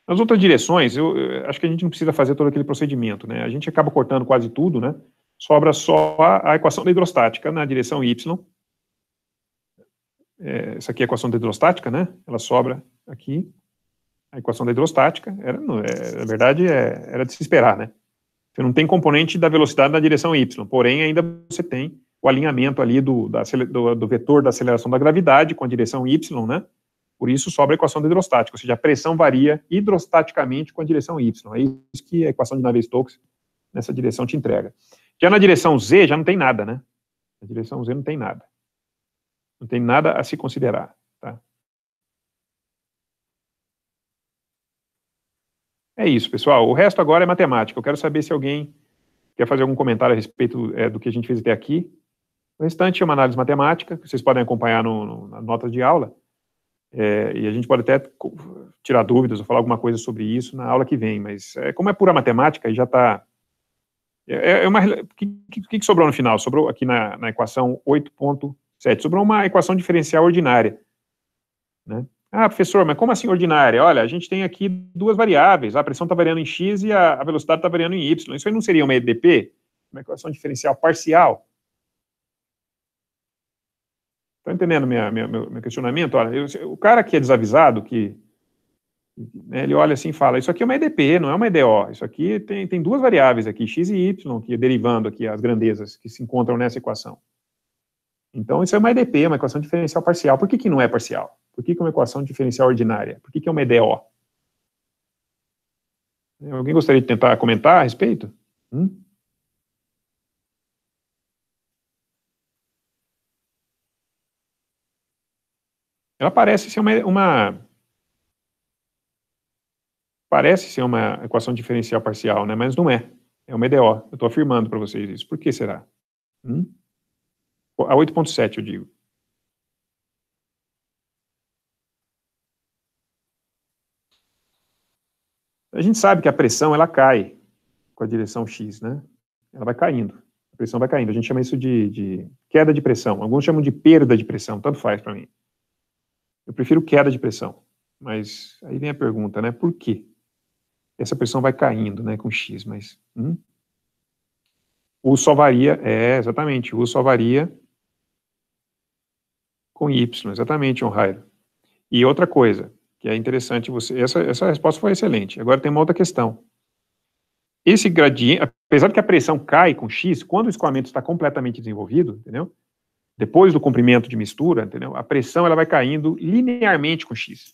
Nas outras direções, eu, eu, acho que a gente não precisa fazer todo aquele procedimento, né? A gente acaba cortando quase tudo, né? Sobra só a, a equação da hidrostática na direção y. É, essa aqui é a equação da hidrostática, né? Ela sobra aqui. A equação da hidrostática, era, não, é, na verdade, é, era de se esperar, né? Você não tem componente da velocidade na direção y, porém ainda você tem o alinhamento ali do, da, do, do, vetor da aceleração da gravidade com a direção y, né? Por isso sobra a equação da hidrostática, ou seja, a pressão varia hidrostaticamente com a direção y. É isso que a equação de Navier-Stokes nessa direção te entrega. Já na direção z já não tem nada, né? Na direção z não tem nada. Não tem nada a se considerar. É isso, pessoal. O resto agora é matemática. Eu quero saber se alguém quer fazer algum comentário a respeito é, do que a gente fez até aqui. O restante é uma análise matemática, que vocês podem acompanhar no, no, na nota de aula. É, e a gente pode até tirar dúvidas ou falar alguma coisa sobre isso na aula que vem. Mas é, como é pura matemática e já está. É, é, é, uma, o que, que, que, sobrou no final? Sobrou aqui na, na equação 8.7. Sobrou uma equação diferencial ordinária. Né? Ah, professor, mas como assim ordinária? Olha, a gente tem aqui duas variáveis, a pressão está variando em x e a, velocidade está variando em y. Isso aí não seria uma EDP? Uma equação diferencial parcial? Estão tá entendendo minha, minha, meu, meu questionamento? Olha, eu, o cara que é desavisado, que né, ele olha assim e fala, isso aqui é uma EDP, não é uma EDO, isso aqui tem, tem duas variáveis aqui, x e y, que é derivando aqui as grandezas que se encontram nessa equação. Então, isso é uma EDP, uma equação diferencial parcial. Por que, que não é parcial? Por que, que é uma equação diferencial ordinária? Por que, que é uma EDO? Alguém gostaria de tentar comentar a respeito? Hum? Ela parece ser uma, uma, parece ser uma equação diferencial parcial, né? Mas não é. É uma EDO. Eu estou afirmando para vocês isso. Por que será? Hum? A 8.7 eu digo. A gente sabe que a pressão ela cai com a direção X, né? Ela vai caindo. A pressão vai caindo. A gente chama isso de, de queda de pressão. Alguns chamam de perda de pressão, tanto faz para mim. Eu prefiro queda de pressão. Mas aí vem a pergunta, né? Por quê? Essa pressão vai caindo, né? Com X, mas. Hum? U só varia, é, exatamente, U só varia com Y, exatamente, Honrairo. E outra coisa, que é interessante você. Essa, essa resposta foi excelente. Agora tem uma outra questão. Esse gradiente, apesar de que a pressão cai com X, quando o escoamento está completamente desenvolvido, entendeu? Depois do comprimento de mistura, entendeu? A pressão ela vai caindo linearmente com X.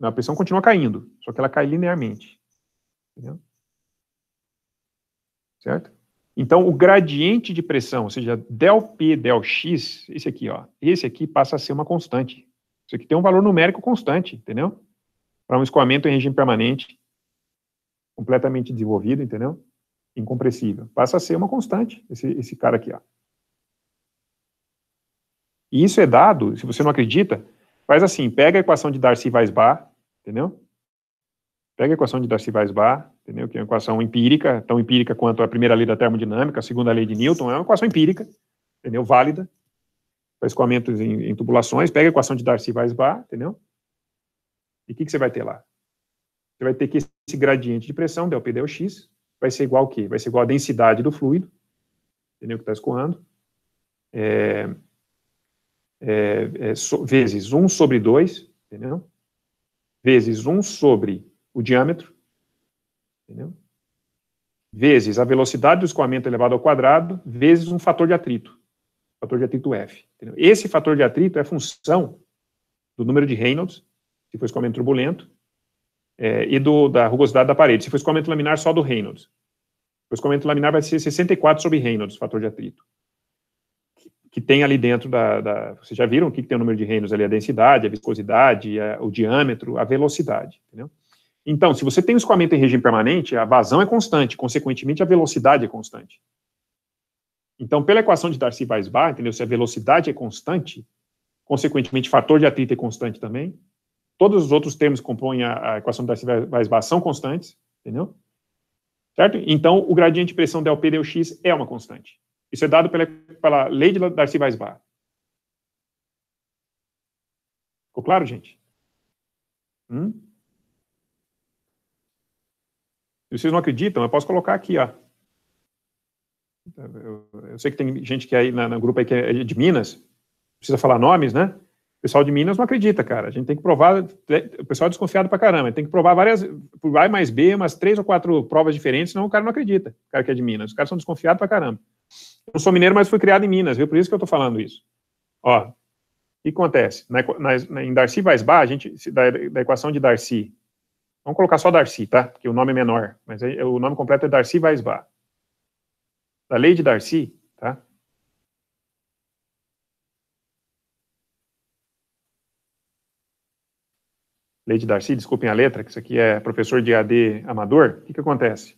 A pressão continua caindo, só que ela cai linearmente. Entendeu? Certo? Então, o gradiente de pressão, ou seja, del P, X, esse aqui, ó, esse aqui passa a ser uma constante. Isso aqui tem um valor numérico constante, entendeu? Para um escoamento em regime permanente, completamente desenvolvido, entendeu? Incompressível. Passa a ser uma constante, esse, esse cara aqui, ó. E isso é dado, se você não acredita, faz assim, pega a equação de Darcy-Weisbach, entendeu? Pega a equação de Darcy-Weisbach, entendeu? Que é uma equação empírica, tão empírica quanto a primeira lei da termodinâmica, a segunda lei de Newton, é uma equação empírica, entendeu? Válida, para escoamentos em, em, tubulações, pega a equação de Darcy-Weisbach, entendeu? E o que, que você vai ter lá? Você vai ter que esse gradiente de pressão, delp delx, vai ser igual ao quê? Vai ser igual à densidade do fluido, entendeu, que está escoando, é, é, é, so, vezes 1 sobre 2, entendeu? Vezes 1 sobre o diâmetro, entendeu? Vezes a velocidade do escoamento elevado ao quadrado, vezes um fator de atrito fator de atrito F. Entendeu? Esse fator de atrito é função do número de Reynolds, se for escoamento turbulento, é, e do, da rugosidade da parede. Se for escoamento laminar, só do Reynolds. O escoamento laminar vai ser 64 sobre Reynolds, fator de atrito. Que, que tem ali dentro da, da, Vocês já viram o que, que tem o número de Reynolds ali? A densidade, a viscosidade, a, o diâmetro, a velocidade. Entendeu? Então, se você tem um escoamento em regime permanente, a vazão é constante, consequentemente, a velocidade é constante. Então, pela equação de darcy weisbach entendeu? Se a velocidade é constante, consequentemente, fator de atrito é constante também. Todos os outros termos que compõem a, a equação de darcy weisbach são constantes, entendeu? Certo? Então, o gradiente de pressão del P é uma constante. Isso é dado pela, pela lei de darcy weisbach Ficou claro, gente? Hum? Se vocês não acreditam, eu posso colocar aqui, ó. Eu, eu, sei que tem gente que aí na, no grupo aí que é de Minas, precisa falar nomes, né? O pessoal de Minas não acredita, cara. A gente tem que provar. É, o pessoal é desconfiado pra caramba. Tem que provar várias, por A mais B, umas três ou quatro provas diferentes, senão o cara não acredita. O cara que é de Minas. Os caras são desconfiados pra caramba. Eu não sou mineiro, mas fui criado em Minas, viu? Por isso que eu tô falando isso. Ó, o que acontece? Na, na, em Darcy Vaz Bar, a gente, da, da, equação de Darcy, vamos colocar só Darcy, tá? Porque o nome é menor, mas é, o nome completo é Darcy Vaz Bar da lei de Darcy, tá? Lei de Darcy, desculpem a letra, que isso aqui é professor de AD amador. O que, que acontece?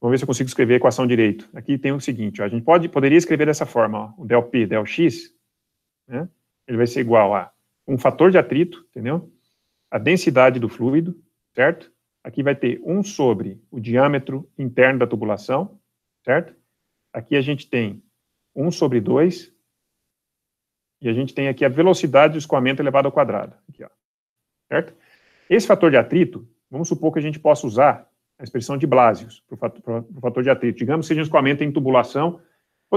Vamos ver se eu consigo escrever a equação direito. Aqui tem o seguinte, ó, a gente pode, poderia escrever dessa forma, ó, o del P, del X, né, ele vai ser igual a um fator de atrito, entendeu? A densidade do fluido, certo? Aqui vai ter 1 sobre o diâmetro interno da tubulação, certo? Aqui a gente tem 1 sobre 2, e a gente tem aqui a velocidade do escoamento elevado ao quadrado. Aqui, ó, certo? Esse fator de atrito, vamos supor que a gente possa usar a expressão de Blasius para o fator, de atrito. Digamos que seja um escoamento em tubulação,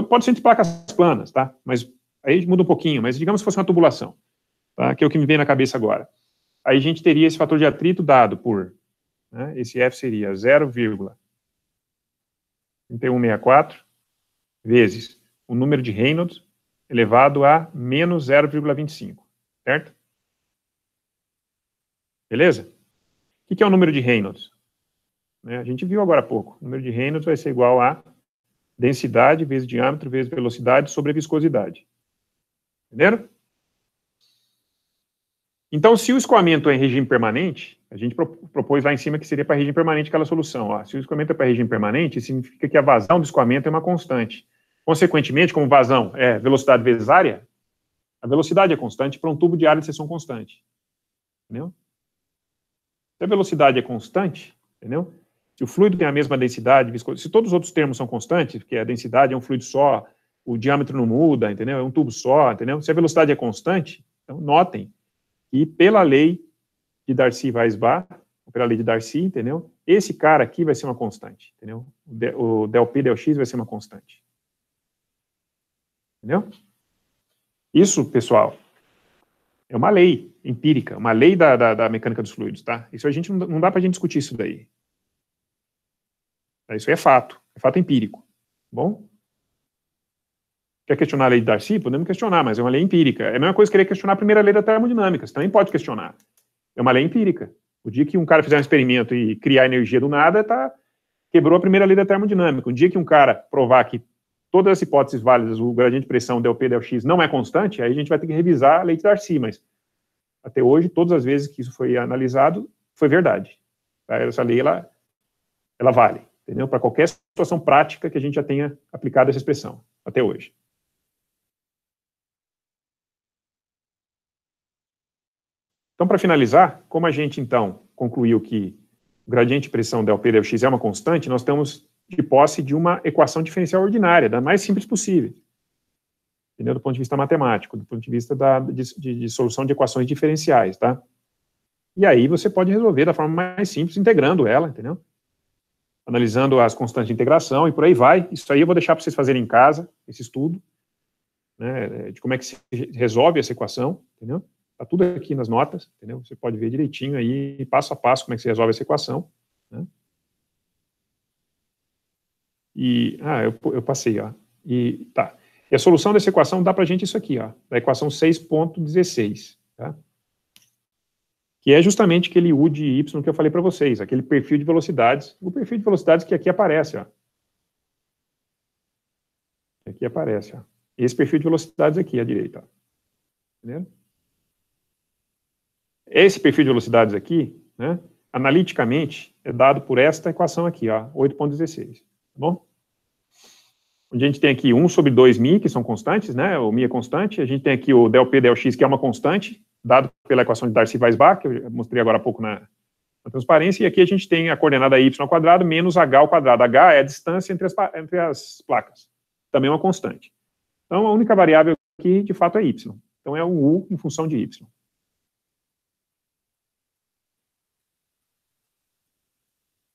pode ser de placas planas, tá? Mas aí muda um pouquinho, mas digamos que fosse uma tubulação, tá? que é o que me vem na cabeça agora. Aí a gente teria esse fator de atrito dado por, né, esse F seria 0,0 3164 vezes o número de Reynolds elevado a menos 0,25, certo? Beleza? O que é o número de Reynolds? Né, a gente viu agora há pouco. O número de Reynolds vai ser igual a densidade vezes diâmetro vezes velocidade sobre a viscosidade. Entenderam? Então, se o escoamento é em regime permanente, a gente propôs lá em cima que seria para regime permanente aquela solução. Ó, se o escoamento é para regime permanente, significa que a vazão do escoamento é uma constante. Consequentemente, como vazão é velocidade vezes área, a velocidade é constante para um tubo de área de seção constante. Entendeu? Se a velocidade é constante, entendeu? Se o fluido tem a mesma densidade, se todos os outros termos são constantes, porque a densidade é um fluido só, o diâmetro não muda, entendeu? É um tubo só, entendeu? Se a velocidade é constante, então notem, e pela lei de Darcy Weisbach, pela lei de Darcy, entendeu? Esse cara aqui vai ser uma constante, entendeu? O del P, del X vai ser uma constante. Entendeu? Isso, pessoal, é uma lei empírica, uma lei da, da, da mecânica dos fluidos, tá? Isso a gente não, não dá pra gente discutir isso daí. Isso é fato, é fato empírico, tá bom? Quer questionar a lei de Darcy? Podemos questionar, mas é uma lei empírica. É a mesma coisa que querer questionar a primeira lei da termodinâmica. Você também pode questionar. É uma lei empírica. O dia que um cara fizer um experimento e criar energia do nada, tá, quebrou a primeira lei da termodinâmica. O dia que um cara provar que todas as hipóteses válidas, o gradiente de pressão del X não é constante, aí a gente vai ter que revisar a lei de Darcy, mas até hoje, todas as vezes que isso foi analisado, foi verdade. Tá? Essa lei, ela, ela vale, entendeu? Para qualquer situação prática que a gente já tenha aplicado essa expressão, até hoje. Então, para finalizar, como a gente então concluiu que o gradiente de pressão delta delta é uma constante, nós estamos de posse de uma equação diferencial ordinária, da mais simples possível. Entendeu? Do ponto de vista matemático, do ponto de vista da, de, de, de solução de equações diferenciais, tá? E aí você pode resolver da forma mais simples, integrando ela, entendeu? Analisando as constantes de integração e por aí vai. Isso aí eu vou deixar para vocês fazerem em casa, esse estudo, né, de como é que se resolve essa equação, entendeu? Está tudo aqui nas notas, entendeu? Você pode ver direitinho aí, passo a passo, como é que você resolve essa equação. Né? E, ah, eu, eu passei, ó. E, tá. E a solução dessa equação dá para a gente isso aqui, ó, da equação 6.16, tá? que é justamente aquele U de Y que eu falei para vocês, aquele perfil de velocidades, o perfil de velocidades que aqui aparece. Ó. Aqui aparece. Ó. Esse perfil de velocidades aqui à direita. Entendeu? Esse perfil de velocidades aqui, né, analiticamente, é dado por esta equação aqui, ó, 8.16, tá bom? Onde a gente tem aqui 1 sobre 2 mi, que são constantes, né, o mi é constante, a gente tem aqui o del p del x, que é uma constante, dado pela equação de Darcy-Weisbach, que eu mostrei agora há pouco na, na transparência, e aqui a gente tem a coordenada y quadrado menos h ao quadrado. h é a distância entre as, entre as placas, também é uma constante. Então, a única variável aqui, de fato, é y. Então, é um u em função de y.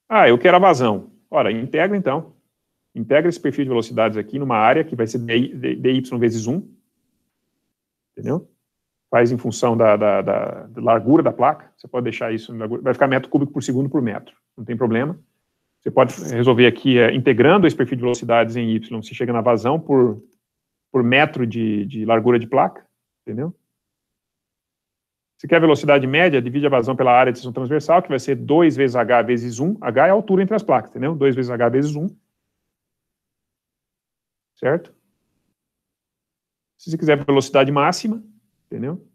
Ah, eu quero a vazão. Ora, integra então. Integra esse perfil de velocidades aqui numa área que vai ser dy vezes 1. Entendeu? Faz em função da, da, da, largura da placa. Você pode deixar isso, vai ficar metro cúbico por segundo por metro. Não tem problema. Você pode resolver aqui, é, integrando esse perfil de velocidades em y, você chega na vazão por, por metro de, de largura de placa. Entendeu? Se quer velocidade média, divide a vazão pela área de seção transversal, que vai ser 2 vezes h vezes 1. h é a altura entre as placas, entendeu? 2 vezes h vezes 1. Certo? Se você quiser velocidade máxima, entendeu?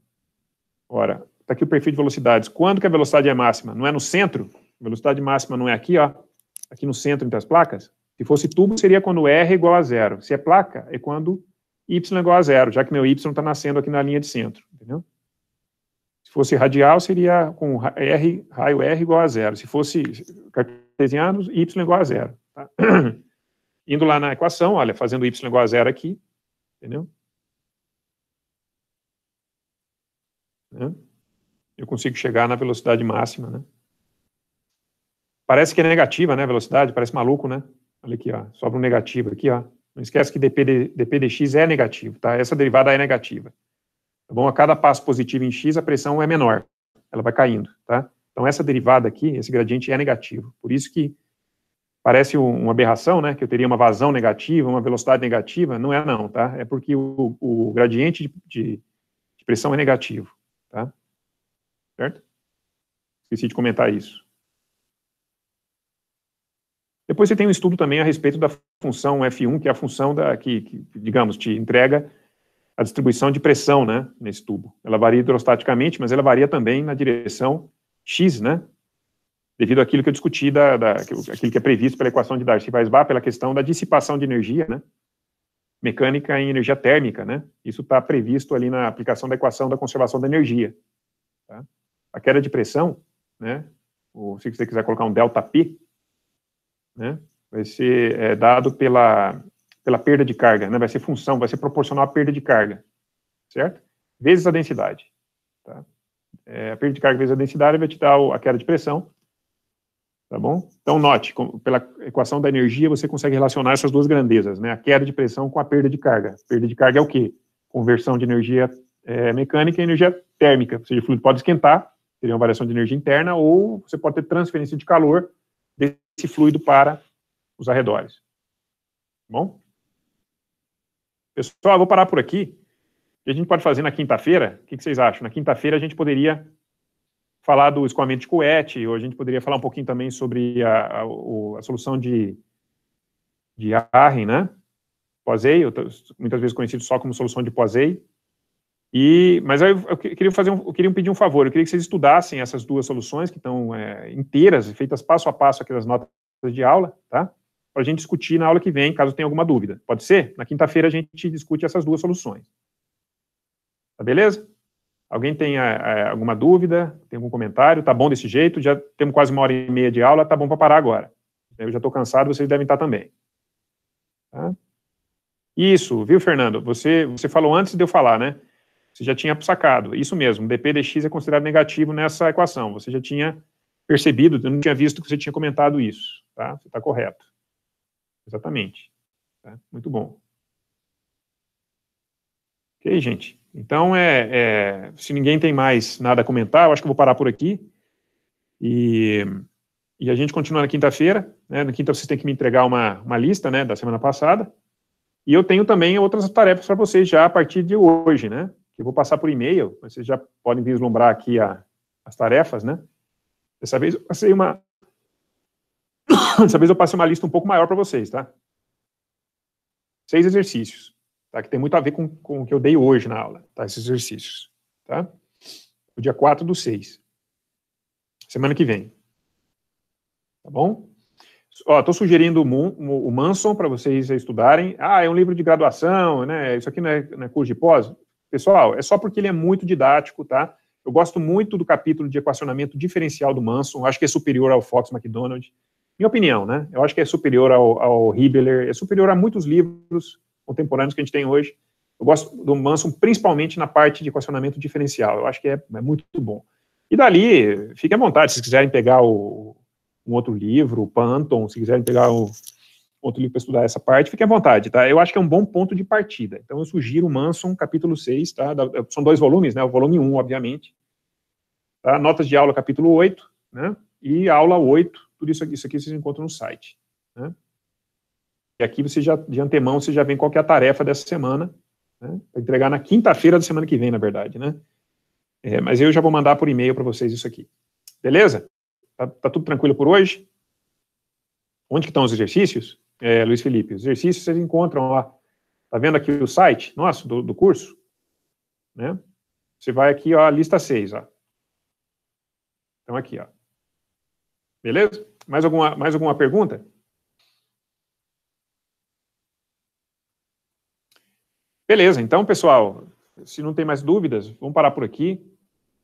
Ora, está aqui o perfil de velocidades. Quando que a velocidade é máxima? Não é no centro? A velocidade máxima não é aqui, ó. Aqui no centro entre as placas? Se fosse tubo, seria quando R é igual a zero. Se é placa, é quando Y é igual a zero, já que meu Y está nascendo aqui na linha de centro, entendeu? Se fosse radial, seria com R, raio R igual a zero. Se fosse cartesiano, Y igual a zero. Tá? [clears throat] Indo lá na equação, olha, fazendo Y igual a zero aqui, entendeu? Né? Eu consigo chegar na velocidade máxima, né? Parece que é negativa, né, velocidade, parece maluco, né? Olha aqui, ó, sobra um negativo aqui, ó. Não esquece que dp, de, dp dx é negativo, tá? Essa derivada é negativa. Tá bom? A cada passo positivo em x, a pressão é menor, ela vai caindo, tá? Então essa derivada aqui, esse gradiente é negativo. Por isso que parece uma aberração, né, que eu teria uma vazão negativa, uma velocidade negativa, não é não, tá? É porque o, o gradiente de, de pressão é negativo, tá? Certo? Esqueci de comentar isso. Depois você tem um estudo também a respeito da função f1, que é a função da, que, que digamos, te entrega a distribuição de pressão né, nesse tubo. Ela varia hidrostaticamente, mas ela varia também na direção X, né, devido àquilo que eu discuti, da, da, aquilo que é previsto pela equação de Darcy-Weisbach, pela questão da dissipação de energia, né, mecânica em energia térmica. Né, isso está previsto ali na aplicação da equação da conservação da energia. Tá? A queda de pressão, né, ou se você quiser colocar um delta P, né, vai ser é, dado pela pela perda de carga, né? vai ser função, vai ser proporcional à perda de carga, certo? Vezes a densidade. Tá? É, a perda de carga vezes a densidade vai te dar a queda de pressão, tá bom? Então, note, com, pela equação da energia, você consegue relacionar essas duas grandezas, né? A queda de pressão com a perda de carga. Perda de carga é o quê? Conversão de energia é, mecânica em energia térmica, ou seja, o fluido pode esquentar, teria uma variação de energia interna, ou você pode ter transferência de calor desse fluido para os arredores. Tá bom? Pessoal, vou parar por aqui. a gente pode fazer na quinta-feira? O que vocês acham? Na quinta-feira a gente poderia falar do escoamento de coete, ou a gente poderia falar um pouquinho também sobre a, a, a solução de, de Arrhen, né? Posei, muitas vezes conhecido só como solução de Posei. E, mas eu, eu queria fazer um, eu queria pedir um favor, eu queria que vocês estudassem essas duas soluções que estão é, inteiras, feitas passo a passo aqui nas notas de aula, tá? para a gente discutir na aula que vem, caso tenha alguma dúvida. Pode ser? Na quinta-feira a gente discute essas duas soluções. Tá beleza? Alguém tem é, é, alguma dúvida? Tem algum comentário? Tá bom desse jeito? Já temos quase uma hora e meia de aula, tá bom para parar agora. Eu já estou cansado, vocês devem estar tá também. Tá? Isso, viu, Fernando? Você, você falou antes de eu falar, né? Você já tinha sacado. Isso mesmo, dp dx é considerado negativo nessa equação. Você já tinha percebido, eu não tinha visto que você tinha comentado isso. Tá? Você está correto. Exatamente. Tá? Muito bom. Ok, gente? Então, é, é, se ninguém tem mais nada a comentar, eu acho que eu vou parar por aqui. E, e a gente continua na quinta-feira. Né? Na quinta, vocês têm que me entregar uma, uma lista né, da semana passada. E eu tenho também outras tarefas para vocês já a partir de hoje, né? Eu vou passar por e-mail, vocês já podem vislumbrar aqui a, as tarefas, né? Dessa vez eu passei uma, [coughs] Dessa vez eu passei uma lista um pouco maior para vocês, tá? Seis exercícios, tá? Que tem muito a ver com, com o que eu dei hoje na aula, tá? Esses exercícios, tá? O dia 4 do 6. Semana que vem. Tá bom? Ó, tô sugerindo o, Manson para vocês estudarem. Ah, é um livro de graduação, né? Isso aqui não é, não é curso de pós. Pessoal, é só porque ele é muito didático, tá? Eu gosto muito do capítulo de equacionamento diferencial do Manson, acho que é superior ao Fox McDonald's minha opinião, né? Eu acho que é superior ao, ao é superior a muitos livros contemporâneos que a gente tem hoje. Eu gosto do Manson principalmente na parte de equacionamento diferencial. Eu acho que é, é muito bom. E dali, fique à vontade, se quiserem pegar o, um outro livro, o Panton, se quiserem pegar o, outro livro para estudar essa parte, fique à vontade, tá? Eu acho que é um bom ponto de partida. Então, eu sugiro o Manson, capítulo 6, tá? Da, são dois volumes, né? O volume 1, obviamente. Tá? Notas de aula, capítulo 8, né? E aula 8, tudo isso aqui, isso aqui vocês encontram no site. Né? E aqui você já, de antemão, você já vem qual é a tarefa dessa semana, né? Para entregar na quinta-feira da semana que vem, na verdade, né? É, mas eu já vou mandar por e-mail para vocês isso aqui. Beleza? Tá, tá, tudo tranquilo por hoje? Onde que estão os exercícios? É, Luiz Felipe, os exercícios vocês encontram lá. Tá vendo aqui o site nosso, do, do curso? Né? Você vai aqui, ó, lista 6, ó. Então, aqui, ó. Beleza? Mais alguma, mais alguma pergunta? Beleza, então, pessoal, se não tem mais dúvidas, vamos parar por aqui.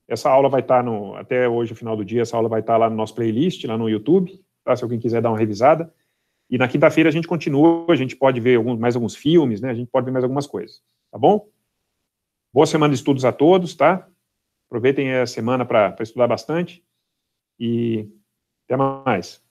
Essa aula vai estar tá no, até hoje, o final do dia, essa aula vai estar tá lá no nosso playlist, lá no YouTube, tá? Se alguém quiser dar uma revisada. E na quinta-feira a gente continua, a gente pode ver alguns, mais alguns filmes, né? A gente pode ver mais algumas coisas, tá bom? Boa semana de estudos a todos, tá? Aproveitem a semana para estudar bastante. E até mais.